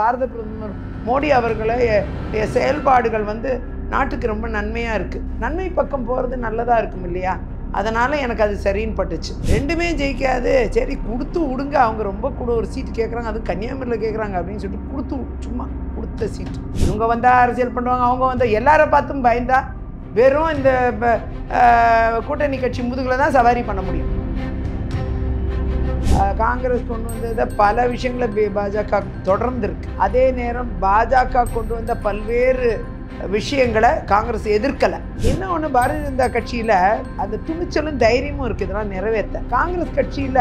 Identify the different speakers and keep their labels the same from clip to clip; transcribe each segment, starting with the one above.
Speaker 1: பாரத பிரதமர் மோடி அவர்களை செயல்பாடுகள் வந்து நாட்டுக்கு ரொம்ப நன்மையாக இருக்குது நன்மை பக்கம் போகிறது நல்லதாக இருக்கும் இல்லையா அதனால் எனக்கு அது சரின்னு பட்டுச்சு ரெண்டுமே ஜெயிக்காது சரி கொடுத்து விடுங்க அவங்க ரொம்ப கூட ஒரு சீட்டு கேட்குறாங்க அது கன்னியாகுமரியில் கேட்குறாங்க அப்படின்னு சொல்லிட்டு கொடுத்து சும்மா கொடுத்த சீட்டு இவங்க வந்தால் அரசியல் பண்ணுவாங்க அவங்க வந்தால் எல்லாரை பார்த்தும் பயந்தா வெறும் இந்த கூட்டணி கட்சி முதுகில் தான் சவாரி பண்ண முடியும் காங்கிரஸ் கொண்டு வந்ததை பல விஷயங்களை பாஜக தொடர்ந்துருக்கு அதே நேரம் பாஜக கொண்டு வந்த பல்வேறு விஷயங்களை காங்கிரஸ் எதிர்க்கலை இன்னொன்று பாரதிய ஜனதா கட்சியில் அந்த துணிச்சலும் தைரியமும் இருக்குது இதெல்லாம் நிறைவேற்ற காங்கிரஸ் கட்சியில்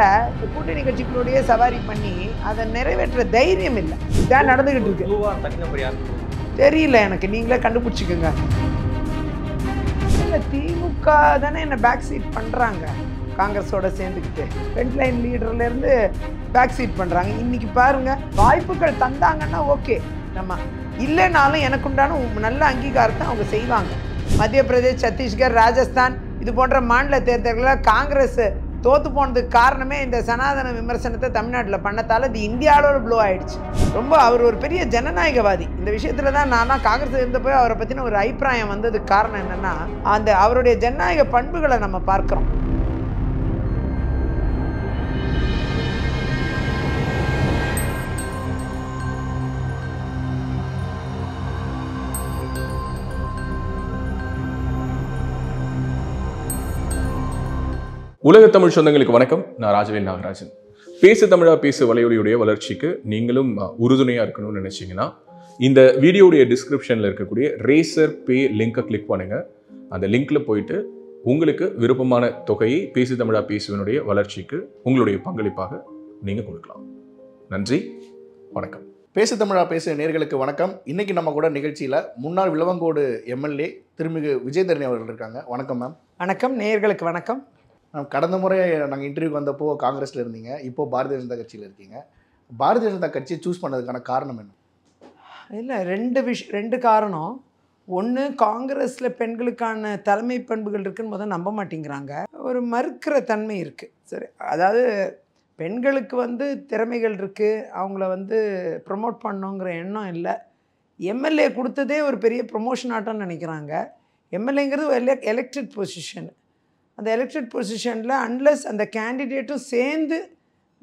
Speaker 1: கூட்டணி கட்சிகளுடைய சவாரி பண்ணி அதை நிறைவேற்ற தைரியம் இல்லை இதான் நடந்துகிட்டு
Speaker 2: இருக்கு
Speaker 1: தெரியல எனக்கு நீங்களே கண்டுபிடிச்சிக்கோங்க இல்லை திமுக தானே என்னை பேக் சீட் பண்ணுறாங்க காங்கிரஸோட சேர்ந்துக்கிட்டு ஃப்ரண்ட் லைன் லீடர்லேருந்து பேக் சீட் பண்ணுறாங்க இன்றைக்கி பாருங்கள் வாய்ப்புகள் தந்தாங்கன்னா ஓகே நம்ம இல்லைனாலும் எனக்கு உண்டான நல்ல அங்கீகாரத்தை அவங்க செய்வாங்க மத்திய பிரதேஷ் சத்தீஸ்கர் ராஜஸ்தான் இது போன்ற மாநில தேர்தல்களில் காங்கிரஸ் தோத்து போனதுக்கு காரணமே இந்த சனாதன விமர்சனத்தை தமிழ்நாட்டில் பண்ணத்தால் இது இந்தியாவில் ஒரு ப்ளோ ஆகிடுச்சு ரொம்ப அவர் ஒரு பெரிய ஜனநாயகவாதி இந்த விஷயத்தில் தான் நான் காங்கிரஸ் இருந்த போய் அவரை பற்றின ஒரு அபிப்பிராயம் வந்ததுக்கு காரணம் என்னென்னா அந்த அவருடைய ஜனநாயக பண்புகளை நம்ம பார்க்குறோம்
Speaker 2: உலக தமிழ் சொந்தங்களுக்கு வணக்கம் நான் ராஜவேல் நாகராஜன் பேசு தமிழா பேசு வலையொலியுடைய வளர்ச்சிக்கு நீங்களும் உறுதுணையாக இருக்கணும்னு நினச்சிங்கன்னா இந்த வீடியோடைய டிஸ்கிரிப்ஷனில் இருக்கக்கூடிய ரேசர் பே லிங்கை கிளிக் பண்ணுங்கள் அந்த லிங்க்ல போயிட்டு உங்களுக்கு விருப்பமான தொகையை பேசு தமிழா பேசுவனுடைய வளர்ச்சிக்கு உங்களுடைய பங்களிப்பாக நீங்கள் கொடுக்கலாம் நன்றி வணக்கம்
Speaker 3: பேசு தமிழா பேசு நேர்களுக்கு வணக்கம் இன்னைக்கு நம்ம கூட நிகழ்ச்சியில் முன்னாள் விளவங்கோடு எம்எல்ஏ திருமிகு விஜயதரணி அவர்கள் இருக்காங்க வணக்கம் மேம் வணக்கம் நேர்களுக்கு வணக்கம் கடந்த முறை நாங்கள் இன்டர்வியூக்கு வந்தப்போ காங்கிரஸில் இருந்தீங்க இப்போ பாரதிய ஜனதா கட்சியில் இருக்கீங்க பாரதிய ஜனதா கட்சியை சூஸ் பண்ணதுக்கான காரணம் என்ன இல்லை ரெண்டு
Speaker 1: விஷ் ரெண்டு காரணம் ஒன்று காங்கிரஸில் பெண்களுக்கான தலைமை பண்புகள் இருக்குன்னு முதல் நம்ப மாட்டேங்கிறாங்க ஒரு மறுக்கிற தன்மை இருக்குது சரி அதாவது பெண்களுக்கு வந்து திறமைகள் இருக்குது அவங்கள வந்து ப்ரொமோட் பண்ணுங்கிற எண்ணம் இல்லை எம்எல்ஏ கொடுத்ததே ஒரு பெரிய ப்ரொமோஷன் ஆட்டம்னு நினைக்கிறாங்க எம்எல்ஏங்கிறது எலெக்டட் பொசிஷன் அந்த எலெக்டட் பொசிஷனில் அன்லஸ் அந்த கேண்டிடேட்டும் சேர்ந்து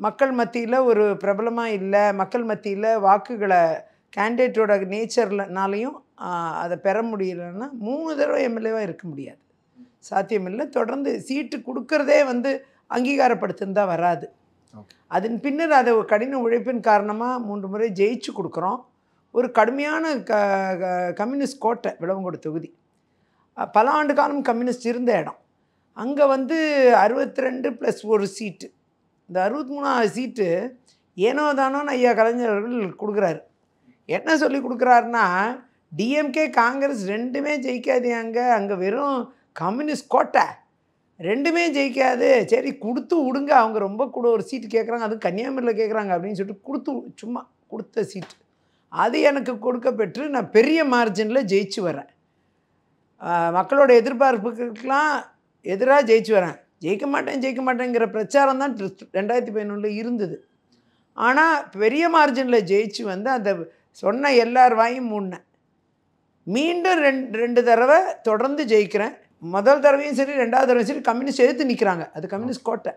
Speaker 1: மக்கள் மத்தியில் ஒரு பிரபலமாக இல்லை மக்கள் மத்தியில் வாக்குகளை கேண்டிடேட்டோட நேச்சர்லனாலையும் அதை பெற முடியலன்னா மூணு தடவை எம்எல்ஏவாக இருக்க முடியாது சாத்தியமில்லை தொடர்ந்து சீட்டு கொடுக்கறதே வந்து அங்கீகாரப்படுத்துன்னு தான் வராது அதன் பின்னர் அதை கடின உழைப்பின் காரணமாக மூன்று முறை ஜெயிச்சு கொடுக்குறோம் ஒரு கடுமையான க கம்யூனிஸ்ட் கோட்டை விளவங்கோடு தொகுதி பல ஆண்டு காலம் கம்யூனிஸ்ட் இருந்த இடம் அங்கே வந்து அறுபத்தி ரெண்டு ப்ளஸ் ஒரு சீட்டு இந்த அறுபத்தி மூணாவது சீட்டு ஏனோ தானோன்னு ஐயா கலைஞர்கள் கொடுக்குறாரு என்ன சொல்லி கொடுக்குறாருன்னா டிஎம்கே காங்கிரஸ் ரெண்டுமே ஜெயிக்காது அங்கே அங்கே வெறும் கம்யூனிஸ்ட் கோட்டை ரெண்டுமே ஜெயிக்காது சரி கொடுத்து விடுங்க அவங்க ரொம்ப கூட ஒரு சீட்டு கேட்குறாங்க அதுவும் கன்னியாகுமரியில் கேட்குறாங்க அப்படின்னு சொல்லிட்டு கொடுத்து சும்மா கொடுத்த சீட்டு அது எனக்கு கொடுக்க பெற்று நான் பெரிய மார்ஜினில் ஜெயிச்சு வரேன் மக்களோட எதிர்பார்ப்புக்கெல்லாம் எதிராக ஜெயிச்சு வரேன் ஜெயிக்க மாட்டேன் ஜெயிக்க மாட்டேங்கிற பிரச்சாரம் தான் ரெண்டாயிரத்தி பதினொன்றில் இருந்தது ஆனால் பெரிய மார்ஜினில் ஜெயிச்சு வந்து அந்த சொன்ன எல்லார் வாயும் மூடினேன் மீண்டும் ரெண்டு ரெண்டு தடவை தொடர்ந்து ஜெயிக்கிறேன் முதல் தடவையும் சரி ரெண்டாவது தடவையும் சரி கம்யூனிஸ்ட் எதிர்த்து நிற்கிறாங்க அது கம்யூனிஸ்ட் கோட்டை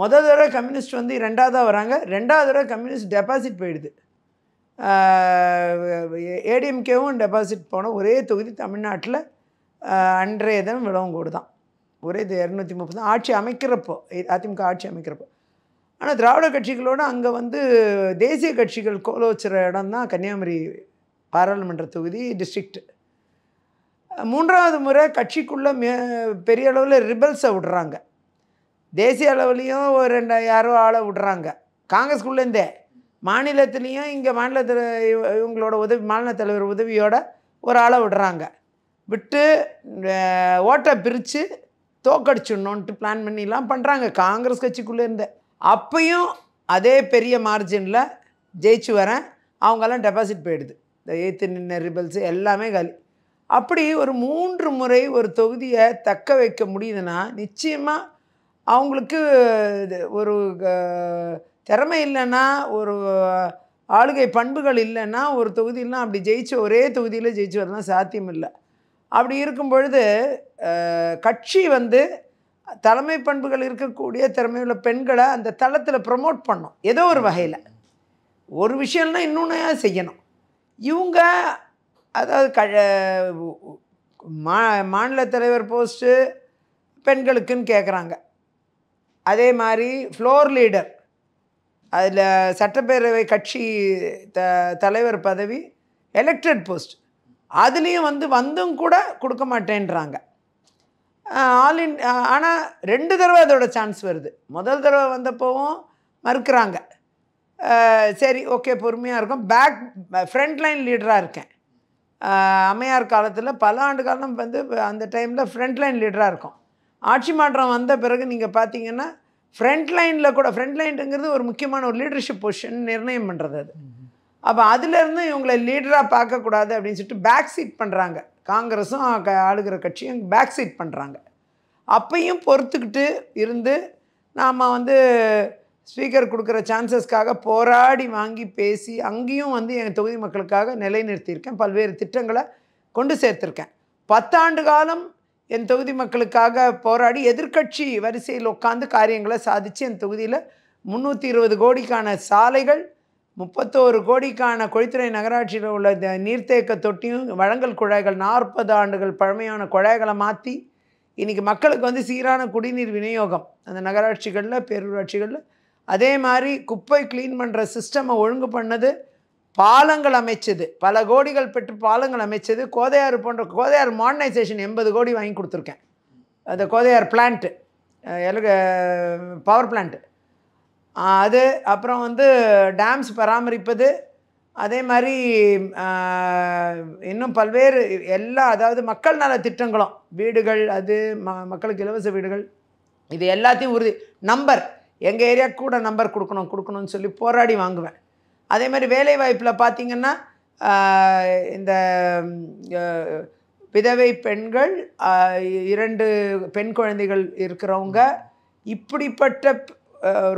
Speaker 1: முதல் தடவை கம்யூனிஸ்ட் வந்து ரெண்டாவதாக வராங்க ரெண்டாவது தடவை கம்யூனிஸ்ட் டெபாசிட் போயிடுது ஏடிஎம்கேவும் டெபாசிட் போன ஒரே தொகுதி தமிழ்நாட்டில் அன்றைய தினம் விளவங்கோடு தான் ஒரே இது இரநூத்தி முப்பது தான் ஆட்சி அமைக்கிறப்போ அதிமுக ஆட்சி அமைக்கிறப்போ ஆனால் திராவிட கட்சிகளோடு அங்கே வந்து தேசிய கட்சிகள் வச்சுற இடம் தான் கன்னியாகுமரி பாராளுமன்ற தொகுதி டிஸ்ட்ரிக்ட் மூன்றாவது முறை கட்சிக்குள்ளே மே பெரிய அளவில் ரிபல்ஸை விடுறாங்க தேசிய அளவுலேயும் ஒரு ரெண்டு யாரோ ஆளை விடுறாங்க காங்கிரஸ்குள்ளேருந்தே மாநிலத்துலேயும் இங்கே மாநிலத்தில் இவங்களோட உதவி மாநில தலைவர் உதவியோட ஒரு ஆளை விடுறாங்க விட்டு ஓட்டை பிரித்து தோக்கடிச்சிடணுன்ட்டு பிளான் பண்ணிலாம் பண்ணுறாங்க காங்கிரஸ் கட்சிக்குள்ளே இருந்த அப்பையும் அதே பெரிய மார்ஜினில் ஜெயிச்சு வரேன் அவங்கெல்லாம் டெபாசிட் போயிடுது இந்த எய்த்து நின்ன ரிபல்ஸு எல்லாமே காலி அப்படி ஒரு மூன்று முறை ஒரு தொகுதியை தக்க வைக்க முடியுதுன்னா நிச்சயமாக அவங்களுக்கு ஒரு திறமை இல்லைன்னா ஒரு ஆளுகை பண்புகள் இல்லைன்னா ஒரு தொகுதியெலாம் அப்படி ஜெயிச்சு ஒரே தொகுதியில் ஜெயிச்சு வரலாம் சாத்தியம் இல்லை அப்படி இருக்கும் பொழுது கட்சி வந்து தலைமை பண்புகள் இருக்கக்கூடிய திறமையுள்ள பெண்களை அந்த தளத்தில் ப்ரமோட் பண்ணோம் ஏதோ ஒரு வகையில் ஒரு விஷயம்னா இன்னொன்று செய்யணும் இவங்க அதாவது க மா மாநில தலைவர் போஸ்ட்டு பெண்களுக்குன்னு கேட்குறாங்க அதே மாதிரி ஃப்ளோர் லீடர் அதில் சட்டப்பேரவை கட்சி த தலைவர் பதவி எலெக்டட் போஸ்ட் அதுலேயும் வந்து வந்தும் கூட கொடுக்க மாட்டேன்றாங்க ஆல் இன் ஆனால் ரெண்டு தடவை அதோட சான்ஸ் வருது முதல் தடவை வந்தப்போவும் மறுக்கிறாங்க சரி ஓகே பொறுமையாக இருக்கும் பேக் ஃப்ரண்ட் லைன் லீடராக இருக்கேன் அம்மையார் காலத்தில் பல ஆண்டு காலம் வந்து அந்த டைமில் ஃப்ரண்ட் லைன் லீடராக இருக்கும் ஆட்சி மாற்றம் வந்த பிறகு நீங்கள் பார்த்தீங்கன்னா ஃப்ரண்ட் லைனில் கூட ஃப்ரண்ட் லைனுங்கிறது ஒரு முக்கியமான ஒரு லீடர்ஷிப் பொசிஷன் நிர்ணயம் பண்ணுறது அது அப்போ அதுலேருந்து இவங்களை லீடராக பார்க்கக்கூடாது அப்படின்னு சொல்லிட்டு பேக் சீட் பண்ணுறாங்க காங்கிரஸும் க ஆளுகிற கட்சியும் பேக் சீட் பண்ணுறாங்க அப்பையும் பொறுத்துக்கிட்டு இருந்து நாம் வந்து ஸ்பீக்கர் கொடுக்குற சான்சஸ்க்காக போராடி வாங்கி பேசி அங்கேயும் வந்து எங்கள் தொகுதி மக்களுக்காக நிலைநிறுத்தியிருக்கேன் பல்வேறு திட்டங்களை கொண்டு சேர்த்துருக்கேன் பத்தாண்டு காலம் என் தொகுதி மக்களுக்காக போராடி எதிர்கட்சி வரிசையில் உட்காந்து காரியங்களை சாதித்து என் தொகுதியில் முந்நூற்றி இருபது கோடிக்கான சாலைகள் முப்பத்தோரு கோடிக்கான கொழித்துறை நகராட்சியில் உள்ள நீர்த்தேக்க தொட்டியும் வழங்கல் குழாய்கள் நாற்பது ஆண்டுகள் பழமையான குழாய்களை மாற்றி இன்றைக்கி மக்களுக்கு வந்து சீரான குடிநீர் விநியோகம் அந்த நகராட்சிகளில் பேரூராட்சிகளில் அதே மாதிரி குப்பை க்ளீன் பண்ணுற சிஸ்டமை ஒழுங்கு பண்ணது பாலங்கள் அமைச்சது பல கோடிகள் பெற்று பாலங்கள் அமைச்சது கோதையாறு போன்ற கோதையார் மாடர்னைசேஷன் எண்பது கோடி வாங்கி கொடுத்துருக்கேன் அந்த கோதையார் பிளான்ட்டு எலு பவர் பிளான்ட்டு அது அப்புறம் வந்து டேம்ஸ் பராமரிப்பது அதே மாதிரி இன்னும் பல்வேறு எல்லா அதாவது மக்கள் நல திட்டங்களும் வீடுகள் அது ம மக்களுக்கு இலவச வீடுகள் இது எல்லாத்தையும் உறுதி நம்பர் எங்கள் ஏரியா கூட நம்பர் கொடுக்கணும் கொடுக்கணும்னு சொல்லி போராடி வாங்குவேன் அதே மாதிரி வேலை வாய்ப்பில் பார்த்திங்கன்னா இந்த விதவை பெண்கள் இரண்டு பெண் குழந்தைகள் இருக்கிறவங்க இப்படிப்பட்ட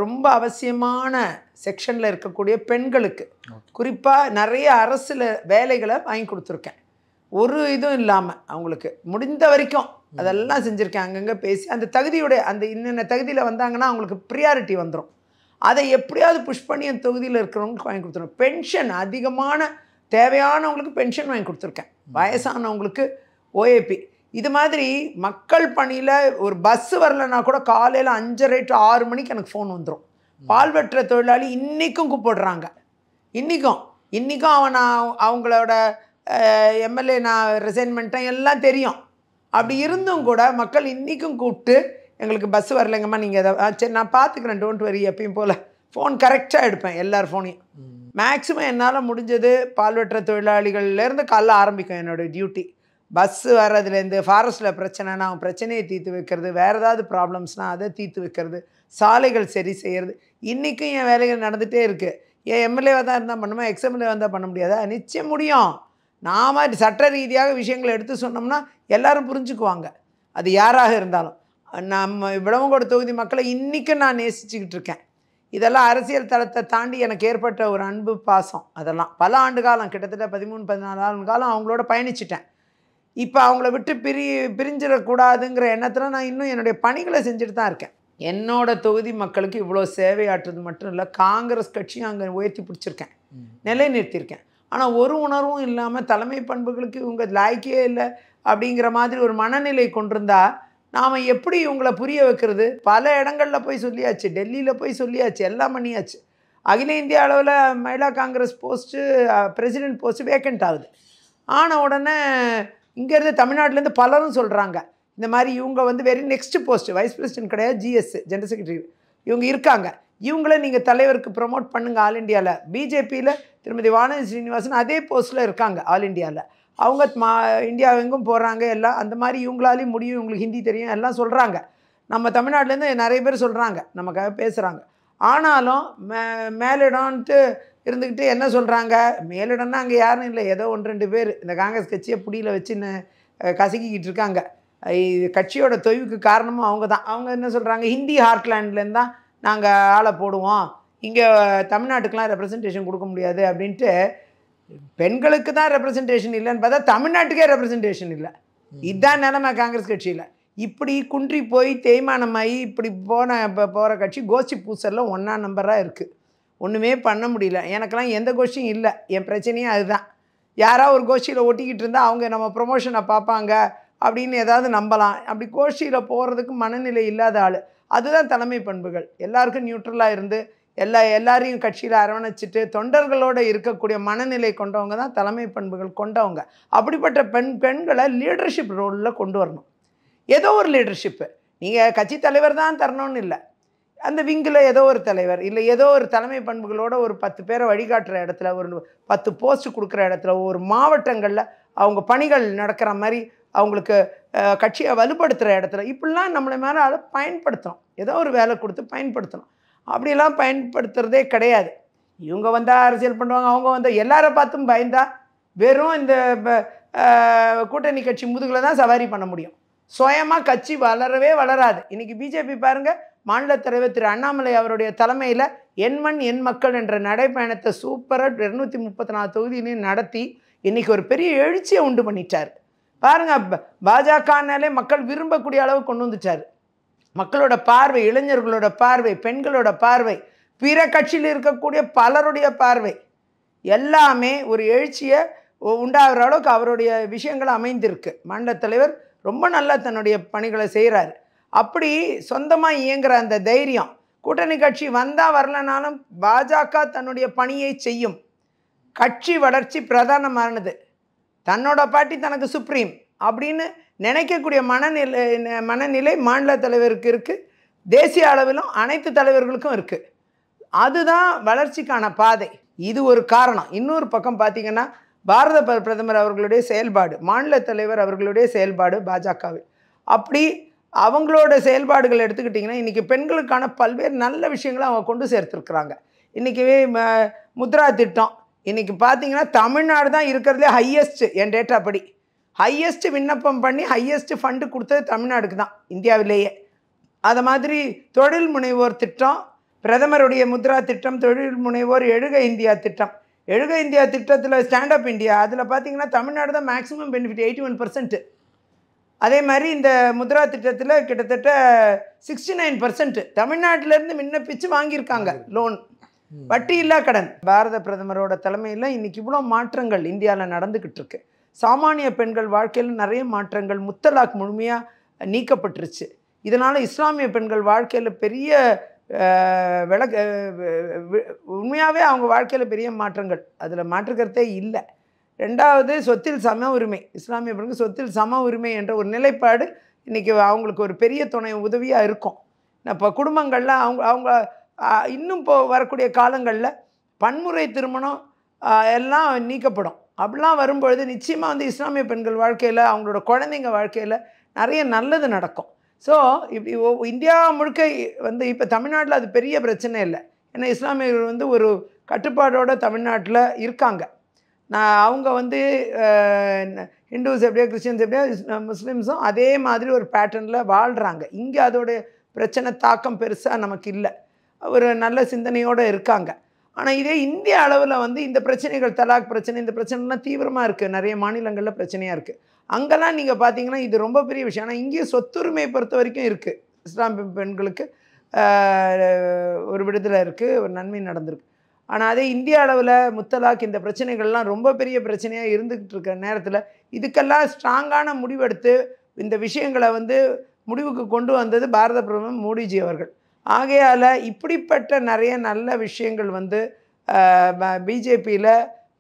Speaker 1: ரொம்ப அவசியமான செக்ஷனில் இருக்கக்கூடிய பெண்களுக்கு குறிப்பாக நிறைய அரசில் வேலைகளை வாங்கி கொடுத்துருக்கேன் ஒரு இதுவும் இல்லாமல் அவங்களுக்கு முடிந்த வரைக்கும் அதெல்லாம் செஞ்சுருக்கேன் அங்கங்கே பேசி அந்த தகுதியுடைய அந்த இன்னென்ன தகுதியில் வந்தாங்கன்னா அவங்களுக்கு ப்ரியாரிட்டி வந்துடும் அதை எப்படியாவது புஷ் பண்ணி அந்த தொகுதியில் இருக்கிறவங்களுக்கு வாங்கி கொடுத்துருவோம் பென்ஷன் அதிகமான தேவையானவங்களுக்கு பென்ஷன் வாங்கி கொடுத்துருக்கேன் வயசானவங்களுக்கு ஓஏபி இது மாதிரி மக்கள் பணியில் ஒரு பஸ் வரலன்னா கூட காலையில் அஞ்சரை டு ஆறு மணிக்கு எனக்கு ஃபோன் வந்துடும் பால் வெட்டுற தொழிலாளி இன்றைக்கும் கூப்பிடுறாங்க இன்றைக்கும் இன்றைக்கும் அவன் நான் அவங்களோட எம்எல்ஏ நான் ரிசைன்மெண்ட்டை எல்லாம் தெரியும் அப்படி இருந்தும் கூட மக்கள் இன்றைக்கும் கூப்பிட்டு எங்களுக்கு பஸ் வரலைங்கம்மா நீங்கள் எதாவது சரி நான் பார்த்துக்கிறேன் டோன்ட் வரி எப்பயும் போல் ஃபோன் கரெக்டாக எடுப்பேன் எல்லார் ஃபோனையும் மேக்ஸிமம் என்னால் முடிஞ்சது பால்வற்ற தொழிலாளிகள்லேருந்து காலைல ஆரம்பிக்கும் என்னோடய டியூட்டி பஸ்ஸு வர்றதுலேருந்து ஃபாரஸ்ட்டில் பிரச்சனைனா அவங்க பிரச்சனையை தீர்த்து வைக்கிறது வேறு ஏதாவது ப்ராப்ளம்ஸ்னால் அதை தீர்த்து வைக்கிறது சாலைகள் சரி செய்கிறது இன்றைக்கும் என் வேலைகள் நடந்துகிட்டே இருக்குது என் எம்எல்ஏவாக தான் இருந்தால் பண்ணுமா எக்ஸ்எம்எல்ஏ வந்தால் பண்ண முடியாதா நிச்சயம் முடியும் நாம் சட்ட ரீதியாக விஷயங்களை எடுத்து சொன்னோம்னா எல்லோரும் புரிஞ்சுக்குவாங்க அது யாராக இருந்தாலும் நம்ம விடவங்கோட தொகுதி மக்களை இன்றைக்கும் நான் நேசிச்சுக்கிட்டு இருக்கேன் இதெல்லாம் அரசியல் தளத்தை தாண்டி எனக்கு ஏற்பட்ட ஒரு அன்பு பாசம் அதெல்லாம் பல ஆண்டு காலம் கிட்டத்தட்ட பதிமூணு பதினாலு ஆண்டு காலம் அவங்களோட பயணிச்சிட்டேன் இப்போ அவங்கள விட்டு பிரி பிரிஞ்சிடக்கூடாதுங்கிற எண்ணத்தில் நான் இன்னும் என்னுடைய பணிகளை செஞ்சுட்டு தான் இருக்கேன் என்னோட தொகுதி மக்களுக்கு இவ்வளோ சேவையாற்றுறது மட்டும் இல்லை காங்கிரஸ் கட்சியும் அங்கே உயர்த்தி பிடிச்சிருக்கேன் நிலைநிறுத்தியிருக்கேன் ஆனால் ஒரு உணர்வும் இல்லாமல் தலைமை பண்புகளுக்கு இவங்க லாய்க்கே இல்லை அப்படிங்கிற மாதிரி ஒரு மனநிலை கொண்டிருந்தா நாம் எப்படி இவங்களை புரிய வைக்கிறது பல இடங்களில் போய் சொல்லியாச்சு டெல்லியில் போய் சொல்லியாச்சு எல்லாம் பண்ணியாச்சு அகில இந்திய அளவில் Mahila Congress post president post vacant ஆகுது ஆன உடனே இங்கேருந்து தமிழ்நாட்டிலேருந்து பலரும் சொல்கிறாங்க இந்த மாதிரி இவங்க வந்து very next post vice president கிடையாது ஜிஎஸ் ஜென்ரல் செக்ரட்டரி இவங்க இருக்காங்க இவங்கள நீங்கள் தலைவருக்கு ப்ரொமோட் பண்ணுங்கள் ஆல் இண்டியாவில் பிஜேபியில் திருமதி வானதி ஸ்ரீனிவாசன் அதே போஸ்ட்டில் இருக்காங்க ஆல் இண்டியாவில் அவங்க மா இந்தியா எங்கும் போகிறாங்க எல்லாம் அந்த மாதிரி இவங்களாலேயும் முடியும் இவங்களுக்கு ஹிந்தி தெரியும் எல்லாம் சொல்கிறாங்க நம்ம தமிழ்நாட்டிலேருந்து நிறைய பேர் சொல்கிறாங்க நமக்காக பேசுகிறாங்க ஆனாலும் மே மேலிடம்ன்ட்டு இருந்துக்கிட்டு என்ன சொல்கிறாங்க மேலிடம்னா அங்கே யாரும் இல்லை ஏதோ ஒன்று ரெண்டு பேர் இந்த காங்கிரஸ் கட்சியை புடியில் வச்சு கசக்கிக்கிட்டு இருக்காங்க இது கட்சியோட தொய்வுக்கு காரணமும் அவங்க தான் அவங்க என்ன சொல்கிறாங்க ஹிந்தி ஹார்ட்லேண்ட்லேருந்து தான் நாங்கள் ஆளை போடுவோம் இங்கே தமிழ்நாட்டுக்கெலாம் ரெப்ரசன்டேஷன் கொடுக்க முடியாது அப்படின்ட்டு பெண்களுக்கு தான் ரெப்ரசன்டேஷன் இல்லைன்னு பார்த்தா தமிழ்நாட்டுக்கே ரெப்ரசன்டேஷன் இல்லை இதுதான் நிலமை காங்கிரஸ் கட்சியில் இப்படி குன்றி போய் தேய்மானமாகி இப்படி போன இப்போ போகிற கட்சி கோஷ்டி பூசரில் ஒன்றா நம்பராக இருக்குது ஒன்றுமே பண்ண முடியல எனக்கெல்லாம் எந்த கோஷ்டியும் இல்லை என் பிரச்சனையும் அதுதான் யாராவது ஒரு கோஷ்டியில் ஒட்டிக்கிட்டு இருந்தால் அவங்க நம்ம ப்ரொமோஷனை பார்ப்பாங்க அப்படின்னு ஏதாவது நம்பலாம் அப்படி கோஷ்டியில் போகிறதுக்கு மனநிலை இல்லாத ஆள் அதுதான் தலைமை பண்புகள் எல்லாருக்கும் நியூட்ரலாக இருந்து எல்லா எல்லாரையும் கட்சியில் அரவணைச்சிட்டு தொண்டர்களோடு இருக்கக்கூடிய மனநிலை கொண்டவங்க தான் தலைமை பண்புகள் கொண்டவங்க அப்படிப்பட்ட பெண் பெண்களை லீடர்ஷிப் ரோலில் கொண்டு வரணும் ஏதோ ஒரு லீடர்ஷிப்பு நீங்கள் கட்சி தலைவர் தான் தரணும்னு இல்லை அந்த விங்கில் ஏதோ ஒரு தலைவர் இல்லை ஏதோ ஒரு தலைமை பண்புகளோட ஒரு பத்து பேரை வழிகாட்டுற இடத்துல ஒரு பத்து போஸ்ட் கொடுக்குற இடத்துல ஒரு மாவட்டங்களில் அவங்க பணிகள் நடக்கிற மாதிரி அவங்களுக்கு கட்சியை வலுப்படுத்துகிற இடத்துல இப்படிலாம் நம்மளை மேலே அதை பயன்படுத்தணும் ஏதோ ஒரு வேலை கொடுத்து பயன்படுத்தணும் அப்படிலாம் பயன்படுத்துகிறதே கிடையாது இவங்க வந்தால் அரசியல் பண்ணுவாங்க அவங்க வந்தால் எல்லாரை பார்த்தும் பயந்தா வெறும் இந்த கூட்டணி கட்சி முதுகில் தான் சவாரி பண்ண முடியும் சுயமாக கட்சி வளரவே வளராது இன்றைக்கி பிஜேபி பாருங்கள் மாநில தலைவர் திரு அண்ணாமலை அவருடைய தலைமையில் எண்மண் எண் மக்கள் என்ற நடைப்பயணத்தை சூப்பராக இரநூத்தி முப்பத்தி நாலு தொகுதியிலையும் நடத்தி இன்றைக்கி ஒரு பெரிய எழுச்சியை உண்டு பண்ணிட்டார் பாருங்கள் பாஜகனாலே மக்கள் விரும்பக்கூடிய அளவு கொண்டு வந்துட்டார் மக்களோட பார்வை இளைஞர்களோட பார்வை பெண்களோட பார்வை பிற கட்சியில் இருக்கக்கூடிய பலருடைய பார்வை எல்லாமே ஒரு எழுச்சியை உண்டாகிற அளவுக்கு அவருடைய விஷயங்கள் அமைந்திருக்கு மாநில தலைவர் ரொம்ப நல்லா தன்னுடைய பணிகளை செய்கிறாரு அப்படி சொந்தமாக இயங்குகிற அந்த தைரியம் கூட்டணி கட்சி வந்தால் வரலனாலும் பாஜக தன்னுடைய பணியை செய்யும் கட்சி வளர்ச்சி பிரதானமானது தன்னோட பாட்டி தனக்கு சுப்ரீம் அப்படின்னு நினைக்கக்கூடிய மனநிலை மனநிலை மாநில தலைவருக்கு இருக்குது தேசிய அளவிலும் அனைத்து தலைவர்களுக்கும் இருக்குது அதுதான் வளர்ச்சிக்கான பாதை இது ஒரு காரணம் இன்னொரு பக்கம் பார்த்திங்கன்னா பாரத பிரதமர் அவர்களுடைய செயல்பாடு மாநில தலைவர் அவர்களுடைய செயல்பாடு பாஜகவில் அப்படி அவங்களோட செயல்பாடுகள் எடுத்துக்கிட்டிங்கன்னா இன்றைக்கி பெண்களுக்கான பல்வேறு நல்ல விஷயங்களை அவங்க கொண்டு சேர்த்துருக்குறாங்க இன்றைக்கி முத்ரா திட்டம் இன்றைக்கி பார்த்தீங்கன்னா தமிழ்நாடு தான் இருக்கிறதுலே ஹையஸ்ட்டு என் டேட்டா படி ஹையஸ்ட்டு விண்ணப்பம் பண்ணி ஹையஸ்ட்டு ஃபண்டு கொடுத்தது தமிழ்நாடுக்கு தான் இந்தியாவிலேயே அதை மாதிரி தொழில் முனைவோர் திட்டம் பிரதமருடைய முத்ரா திட்டம் தொழில் முனைவோர் எழுக இந்தியா திட்டம் எழுக இந்தியா திட்டத்தில் ஸ்டாண்டப் இந்தியா அதில் பார்த்தீங்கன்னா தமிழ்நாடு தான் maximum benefit eighty one percent அதே மாதிரி இந்த முத்ரா திட்டத்தில் கிட்டத்தட்ட சிக்ஸ்டி நைன் பர்சன்ட் தமிழ்நாட்டிலேருந்து விண்ணப்பிச்சு வாங்கியிருக்காங்க லோன் வட்டி இல்லா கடன் பாரத பிரதமரோட தலைமையில் இன்றைக்கி இவ்வளோ மாற்றங்கள் இந்தியாவில் நடந்துக்கிட்டு இருக்கு சாமானிய பெண்கள் வாழ்க்கையில் நிறைய மாற்றங்கள் முத்தலாக் முழுமையாக நீக்கப்பட்டுருச்சு இதனால் இஸ்லாமிய பெண்கள் வாழ்க்கையில் பெரிய விளக்க உண்மையாகவே அவங்க வாழ்க்கையில் பெரிய மாற்றங்கள் அதில் மாற்றுக்கிறதே இல்லை ரெண்டாவது சொத்தில் சம உரிமை இஸ்லாமிய பெண்களுக்கு சொத்தில் சம உரிமை என்ற ஒரு நிலைப்பாடு இன்றைக்கி அவங்களுக்கு ஒரு பெரிய துணை உதவியாக இருக்கும் இப்போ குடும்பங்களில் அவங்க அவங்க இன்னும் இப்போ வரக்கூடிய காலங்களில் பன்முறை திருமணம் எல்லாம் நீக்கப்படும் அப்படிலாம் வரும்பொழுது நிச்சயமாக வந்து இஸ்லாமிய பெண்கள் வாழ்க்கையில் அவங்களோட குழந்தைங்க வாழ்க்கையில் நிறைய நல்லது நடக்கும் ஸோ இப்படி இந்தியா முழுக்க வந்து இப்போ தமிழ்நாட்டில் அது பெரிய பிரச்சனை இல்லை ஏன்னா இஸ்லாமியர்கள் வந்து ஒரு கட்டுப்பாடோடு தமிழ்நாட்டில் இருக்காங்க நான் அவங்க வந்து ஹிந்துஸ் எப்படியோ கிறிஸ்டின்ஸ் எப்படியோ முஸ்லீம்ஸும் அதே மாதிரி ஒரு பேட்டர்னில் வாழ்கிறாங்க இங்கே அதோடைய பிரச்சனை தாக்கம் பெருசாக நமக்கு இல்லை ஒரு நல்ல சிந்தனையோடு இருக்காங்க ஆனால் இதே இந்திய அளவில் வந்து இந்த பிரச்சனைகள் தலாக் பிரச்சனை இந்த பிரச்சனைலாம் தீவிரமாக இருக்குது நிறைய மாநிலங்களில் பிரச்சனையாக இருக்குது அங்கெல்லாம் நீங்கள் பார்த்தீங்கன்னா இது ரொம்ப பெரிய விஷயம் ஆனால் இங்கேயும் சொத்துரிமையை பொறுத்த வரைக்கும் இருக்குது இஸ்லாம் பெண்களுக்கு ஒரு விடுதலை இருக்குது ஒரு நன்மை நடந்திருக்கு ஆனால் அதே இந்திய அளவில் முத்தலாக் இந்த பிரச்சனைகள்லாம் ரொம்ப பெரிய பிரச்சனையாக இருந்துக்கிட்டு இருக்கிற நேரத்தில் இதுக்கெல்லாம் ஸ்ட்ராங்கான முடிவெடுத்து இந்த விஷயங்களை வந்து முடிவுக்கு கொண்டு வந்தது பாரத பிரதமர் மோடிஜி அவர்கள் ஆகையால் இப்படிப்பட்ட நிறைய நல்ல விஷயங்கள் வந்து பிஜேபியில்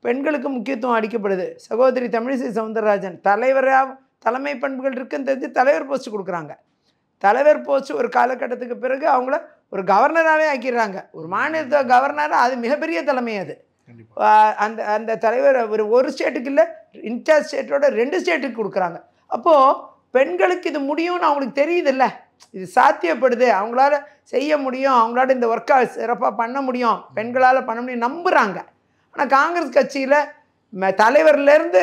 Speaker 1: பெண்களுக்கு முக்கியத்துவம் அளிக்கப்படுது சகோதரி தமிழிசை சவுந்தரராஜன் தலைவராக தலைமை பண்புகள் இருக்குன்னு தெரிஞ்சு தலைவர் போஸ்ட் கொடுக்குறாங்க தலைவர் போஸ்ட் ஒரு காலகட்டத்துக்கு பிறகு அவங்கள ஒரு கவர்னராகவே ஆக்கிடுறாங்க ஒரு மாநிலத்தை கவர்னராக அது மிகப்பெரிய தலைமை அது அந்த அந்த தலைவர் ஒரு ஒரு ஸ்டேட்டுக்கு இல்லை இன்சார்ஜ் ஸ்டேட்டோட ரெண்டு ஸ்டேட்டுக்கு கொடுக்குறாங்க அப்போது பெண்களுக்கு இது முடியும்னு அவங்களுக்கு தெரியுதுல்ல இது சாத்தியப்படுது அவங்களால செய்ய முடியும் அவங்களால இந்த ஒர்க்கை சிறப்பாக பண்ண முடியும் பெண்களால் பண்ண முடியும் நம்புகிறாங்க ஆனால் காங்கிரஸ் கட்சியில் தலைவர்லேருந்து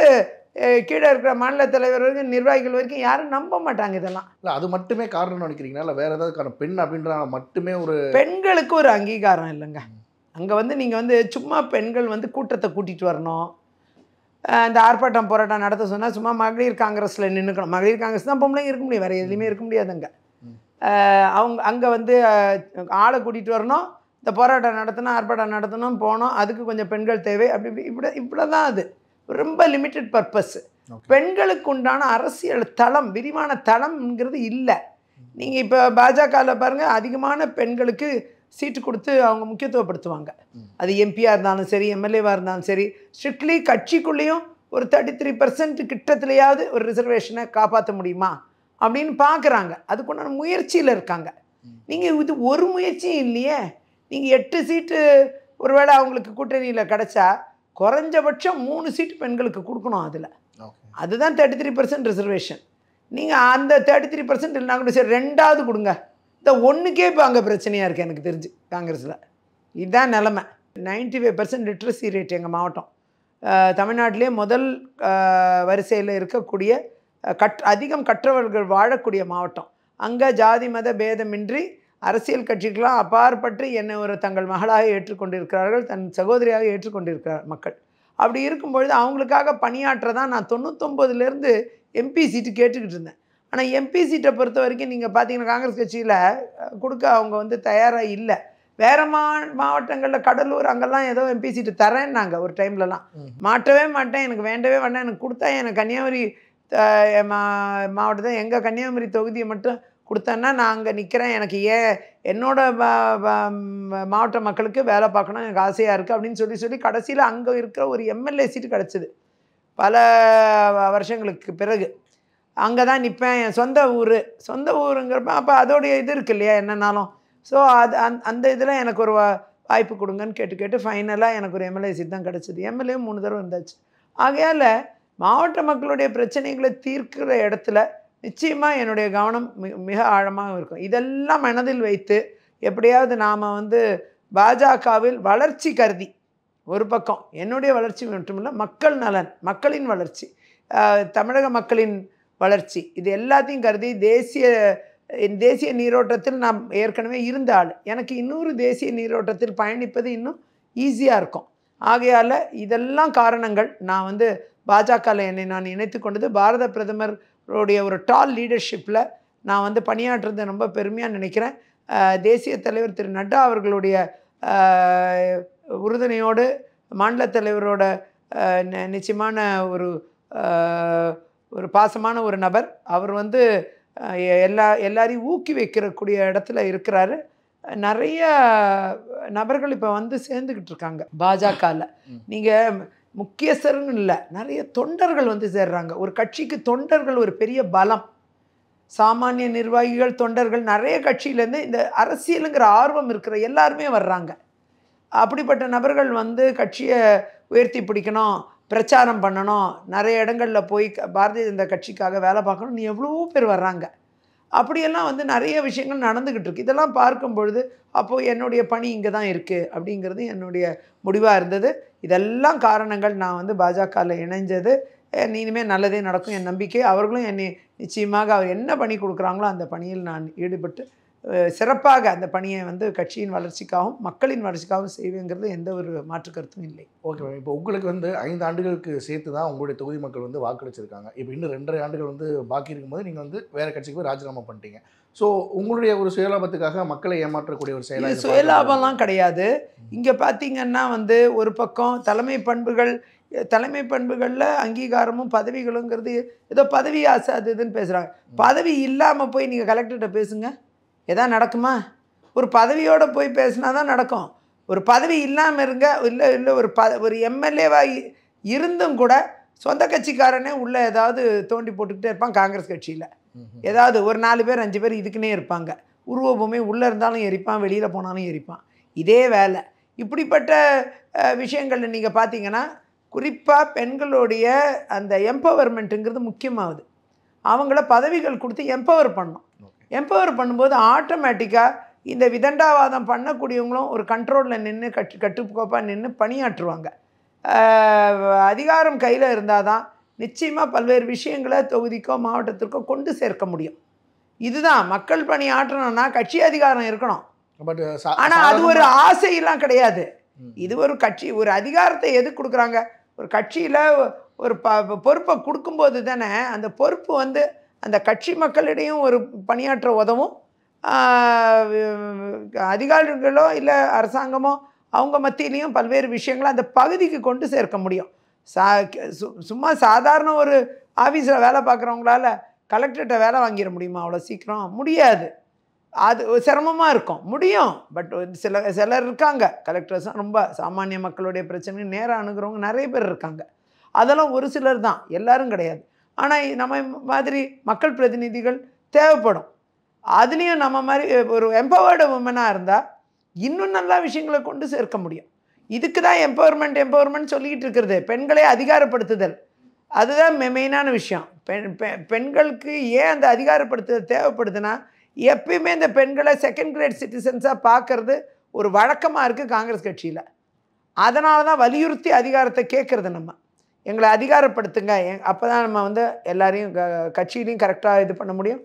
Speaker 3: கீழே இருக்கிற மாநில தலைவர் வரைக்கும்
Speaker 1: நிர்வாகிகள் வரைக்கும் யாரும் நம்ப மாட்டாங்க இதெல்லாம்
Speaker 3: இல்லை அது மட்டுமே காரணம் நினைக்கிறீங்களா இல்லை வேறு ஏதாவது காரணம் பெண் அப்படின்ற மட்டுமே ஒரு
Speaker 1: பெண்களுக்கு ஒரு அங்கீகாரம் இல்லைங்க அங்கே வந்து நீங்கள் வந்து சும்மா பெண்கள் வந்து கூட்டத்தை கூட்டிகிட்டு வரணும் இந்த ஆர்ப்பாட்டம் போராட்டம் நடத்த சொன்னால் சும்மா மகளிர் காங்கிரஸில் நின்றுக்கணும் மகளிர் காங்கிரஸ் தான் பொம்பளைங்க இருக்க முடியும் வேறு எதுவுமே இருக்க முடியாதுங்க அவங்க அங்கே வந்து ஆளை கூட்டிகிட்டு வரணும் இந்த போராட்டம் நடத்தினா ஆர்ப்பாட்டம் நடத்தணும் போனோம் அதுக்கு கொஞ்சம் பெண்கள் தேவை அப்படி இப்படி இப்படி இப்படி தான் அது ரொம்ப லிமிட்டட் பர்பஸ் பெண்களுக்கு உண்டான அரசியல் தளம் விரிவான தளம்ங்கிறது இல்லை நீங்கள் இப்போ பாஜகவில் பாருங்கள் அதிகமான பெண்களுக்கு சீட்டு கொடுத்து அவங்க முக்கியத்துவப்படுத்துவாங்க அது எம்பியாக இருந்தாலும் சரி எம்எல்ஏவாக இருந்தாலும் சரி ஸ்ட்ரிக்ட்லி கட்சிக்குள்ளேயும் ஒரு தேர்ட்டி த்ரீ பர்சன்ட் கிட்டத்துலையாவது ஒரு ரிசர்வேஷனை காப்பாற்ற முடியுமா அப்படின்னு பார்க்குறாங்க அதுக்குண்டான முயற்சியில் இருக்காங்க நீங்கள் இது ஒரு முயற்சியும் இல்லையே நீங்கள் எட்டு சீட்டு ஒருவேளை அவங்களுக்கு கூட்டணியில் கிடச்சா குறைஞ்சபட்சம் மூணு சீட்டு பெண்களுக்கு கொடுக்கணும் அதில் அதுதான் தேர்ட்டி த்ரீ பர்சன்ட் ரிசர்வேஷன் நீங்கள் அந்த தேர்ட்டி த்ரீ பர்சன்ட் இல்லைனா சரி ரெண்டாவது கொடுங்க இந்த ஒன்றுக்கே இப்போ அங்கே பிரச்சனையாக இருக்குது எனக்கு தெரிஞ்சு காங்கிரஸில் இதுதான் நிலமை ninety five percent literacy rate எங்கள் மாவட்டம் தமிழ்நாட்டிலே முதல் வரிசையில் இருக்கக்கூடிய கற் அதிகம் கற்றவர்கள் வாழக்கூடிய மாவட்டம் அங்கே ஜாதி மத பேதமின்றி அரசியல் கட்சிக்கெலாம் அப்பாற்பட்டு என்னை ஒரு தங்கள் மகளாக ஏற்றுக்கொண்டிருக்கிறார்கள் தன் சகோதரியாக ஏற்றுக்கொண்டிருக்கிறார் மக்கள் அப்படி இருக்கும்பொழுது அவங்களுக்காக பணியாற்ற தான் நான் தொண்ணூத்தொம்பதுலேருந்து எம்பி சீட்டு கேட்டுக்கிட்டு இருந்தேன் ஆனால் எம்பி சீட்டை பொறுத்த வரைக்கும் நீங்கள் பார்த்தீங்கன்னா காங்கிரஸ் கட்சியில் கொடுக்க அவங்க வந்து தயாராக இல்லை வேறு மா மாவட்டங்களில் கடலூர் அங்கெல்லாம் ஏதோ எம்பி சீட்டு நாங்கள் ஒரு டைம்லலாம் மாட்டவே மாட்டேன் எனக்கு வேண்டவே வேண்டாம் எனக்கு கொடுத்தா எனக்கு கன்னியாகுமரி மாவட்டத்தை எங்கள் கன்னியாகுமரி தொகுதியை மட்டும் கொடுத்தேன்னா நான் அங்கே நிற்கிறேன் எனக்கு ஏன் என்னோடய மாவட்ட மக்களுக்கு வேலை பார்க்கணும் எனக்கு ஆசையாக இருக்குது அப்படின்னு சொல்லி சொல்லி கடைசியில் அங்கே இருக்கிற ஒரு எம்எல்ஏ சீட்டு கிடச்சிது பல வருஷங்களுக்கு பிறகு அங்கே தான் நிற்பேன் என் சொந்த ஊர் சொந்த ஊருங்கிறப்ப அப்போ அதோடைய இது இருக்கு இல்லையா என்னன்னாலும் ஸோ அது அந் அந்த இதில் எனக்கு ஒரு வாய்ப்பு கொடுங்கன்னு கேட்டு கேட்டு ஃபைனலாக எனக்கு ஒரு எம்எல்ஏ சீட் தான் கிடச்சிது எம்எல்ஏ மூணு தடவை இருந்தாச்சு ஆகையால் மாவட்ட மக்களுடைய பிரச்சனைகளை தீர்க்கிற இடத்துல நிச்சயமாக என்னுடைய கவனம் மிக ஆழமாக இருக்கும் இதெல்லாம் மனதில் வைத்து எப்படியாவது நாம் வந்து பாஜகவில் வளர்ச்சி கருதி ஒரு பக்கம் என்னுடைய வளர்ச்சி மட்டுமில்லை மக்கள் நலன் மக்களின் வளர்ச்சி தமிழக மக்களின் வளர்ச்சி இது எல்லாத்தையும் கருதி தேசிய தேசிய நீரோட்டத்தில் நாம் ஏற்கனவே இருந்த ஆள் எனக்கு இன்னொரு தேசிய நீரோட்டத்தில் பயணிப்பது இன்னும் ஈஸியாக இருக்கும் ஆகையால் இதெல்லாம் காரணங்கள் நான் வந்து பாஜகவில் என்னை நான் இணைத்து கொண்டது பாரத பிரதமர் அவருடைய ஒரு டால் லீடர்ஷிப்பில் நான் வந்து பணியாற்றுறதை ரொம்ப பெருமையாக நினைக்கிறேன் தேசிய தலைவர் திரு நட்டா அவர்களுடைய உறுதுணையோடு மாநில தலைவரோட நிச்சயமான ஒரு ஒரு பாசமான ஒரு நபர் அவர் வந்து எல்லா எல்லாரையும் ஊக்கி வைக்கிறக்கூடிய இடத்துல இருக்கிறாரு நிறைய நபர்கள் இப்போ வந்து சேர்ந்துக்கிட்டு இருக்காங்க பாஜகவில் நீங்கள் முக்கியஸ்தர்னு இல்லை நிறைய தொண்டர்கள் வந்து சேர்றாங்க ஒரு கட்சிக்கு தொண்டர்கள் ஒரு பெரிய பலம் சாமானிய நிர்வாகிகள் தொண்டர்கள் நிறைய கட்சியிலேருந்து இந்த அரசியலுங்கிற ஆர்வம் இருக்கிற எல்லாருமே வர்றாங்க அப்படிப்பட்ட நபர்கள் வந்து கட்சியை உயர்த்தி பிடிக்கணும் பிரச்சாரம் பண்ணணும் நிறைய இடங்களில் போய் பாரதிய ஜனதா கட்சிக்காக வேலை பார்க்கணும்னு எவ்வளோ பேர் வர்றாங்க அப்படியெல்லாம் வந்து நிறைய விஷயங்கள் நடந்துக்கிட்டு இருக்குது இதெல்லாம் பார்க்கும் பொழுது அப்போது என்னுடைய பணி இங்கே தான் இருக்குது அப்படிங்கிறது என்னுடைய முடிவாக இருந்தது இதெல்லாம் காரணங்கள் நான் வந்து பாஜகவில் இணைஞ்சது இனிமேல் நல்லதே நடக்கும் என் நம்பிக்கை அவர்களும் என்னை நிச்சயமாக அவர் என்ன பண்ணி கொடுக்குறாங்களோ அந்த பணியில் நான் ஈடுபட்டு சிறப்பாக அந்த பணியை வந்து கட்சியின் வளர்ச்சிக்காகவும் மக்களின் வளர்ச்சிக்காகவும் செய்வேங்கிறது எந்த ஒரு மாற்று கருத்தும் இல்லை
Speaker 3: ஓகே மேம் இப்போ உங்களுக்கு வந்து ஐந்து ஆண்டுகளுக்கு சேர்த்து தான் உங்களுடைய தொகுதி மக்கள் வந்து வாக்களிச்சிருக்காங்க இப்போ இன்னும் ரெண்டரை ஆண்டுகள் வந்து பாக்கி இருக்கும்போது நீங்கள் வந்து வேறு கட்சிக்கு போய் ராஜினாமா பண்ணிட்டீங்க ஸோ உங்களுடைய ஒரு சுயலாபத்துக்காக மக்களை ஏமாற்றக்கூடிய ஒரு செயலாக சுயலாபம்லாம்
Speaker 1: கிடையாது இங்கே பார்த்தீங்கன்னா வந்து ஒரு பக்கம் தலைமை பண்புகள் தலைமை பண்புகளில் அங்கீகாரமும் பதவிகளுங்கிறது ஏதோ பதவி ஆசை அது இதுன்னு பேசுகிறாங்க பதவி இல்லாமல் போய் நீங்கள் கலெக்டர்கிட்ட பேசுங்க எதா நடக்குமா ஒரு பதவியோடு போய் பேசினா தான் நடக்கும் ஒரு பதவி இல்லாமல் இருங்க இல்லை இல்லை ஒரு ப ஒரு எம்எல்ஏவாக இருந்தும் கூட சொந்த கட்சிக்காரனே உள்ளே ஏதாவது தோண்டி போட்டுக்கிட்டே இருப்பான் காங்கிரஸ் கட்சியில் ஏதாவது ஒரு நாலு பேர் அஞ்சு பேர் இதுக்குன்னே இருப்பாங்க உருவபூமி உள்ளே இருந்தாலும் எரிப்பான் வெளியில் போனாலும் எரிப்பான் இதே வேலை இப்படிப்பட்ட விஷயங்களில் நீங்கள் பார்த்தீங்கன்னா குறிப்பாக பெண்களுடைய அந்த எம்பவர்மெண்ட்டுங்கிறது முக்கியமாகுது அவங்கள பதவிகள் கொடுத்து எம்பவர் பண்ணோம் எம்பவர் பண்ணும்போது ஆட்டோமேட்டிக்காக இந்த விதண்டாவாதம் பண்ணக்கூடியவங்களும் ஒரு கண்ட்ரோலில் நின்று கட்டு கட்டுக்கோப்பாக நின்று பணியாற்றுவாங்க அதிகாரம் கையில் இருந்தால் தான் நிச்சயமாக பல்வேறு விஷயங்களை தொகுதிக்கோ மாவட்டத்திற்கோ கொண்டு சேர்க்க முடியும் இதுதான் மக்கள் பணி ஆற்றணும்னா கட்சி அதிகாரம் இருக்கணும்
Speaker 3: uh, ஆனால் அது ஒரு
Speaker 1: ஆசையெல்லாம் கிடையாது இது ஒரு கட்சி ஒரு அதிகாரத்தை எது கொடுக்குறாங்க ஒரு கட்சியில் ஒரு ப பொறுப்பை கொடுக்கும்போது தானே அந்த பொறுப்பு வந்து அந்த கட்சி மக்களிடையும் ஒரு பணியாற்ற உதவும் அதிகாரிகளோ இல்லை அரசாங்கமோ அவங்க மத்தியிலையும் பல்வேறு விஷயங்களை அந்த பகுதிக்கு கொண்டு சேர்க்க முடியும் சா சும்மா சாதாரண ஒரு ஆஃபீஸில் வேலை பார்க்குறவங்களால கலெக்டர்கிட்ட வேலை வாங்கிட முடியுமா அவ்வளோ சீக்கிரம் முடியாது அது சிரமமாக இருக்கும் முடியும் பட் சில சிலர் இருக்காங்க கலெக்டர்ஸ் ரொம்ப சாமானிய மக்களுடைய பிரச்சனை நேராக அணுகிறவங்க நிறைய பேர் இருக்காங்க அதெல்லாம் ஒரு சிலர் தான் எல்லோரும் கிடையாது ஆனால் நம்ம மாதிரி மக்கள் பிரதிநிதிகள் தேவைப்படும் அதுலேயும் நம்ம மாதிரி ஒரு எம்பவர்டு உமனாக இருந்தால் இன்னும் நல்லா விஷயங்களை கொண்டு சேர்க்க முடியும் இதுக்கு தான் எம்பவர்மெண்ட் எம்பவர்மெண்ட் சொல்லிக்கிட்டு இருக்கிறது பெண்களை அதிகாரப்படுத்துதல் அதுதான் மெயினான விஷயம் பெண் பெ பெண்களுக்கு ஏன் அந்த அதிகாரப்படுத்துதல் தேவைப்படுதுன்னா எப்பயுமே இந்த பெண்களை செகண்ட் கிரேட் சிட்டிசன்ஸாக பார்க்கறது ஒரு வழக்கமாக இருக்குது காங்கிரஸ் கட்சியில் அதனால தான் வலியுறுத்தி அதிகாரத்தை கேட்குறது நம்ம எங்களை அதிகாரப்படுத்துங்க அப்போ தான் நம்ம வந்து எல்லாரையும் கட்சியிலையும் கரெக்டாக இது பண்ண முடியும்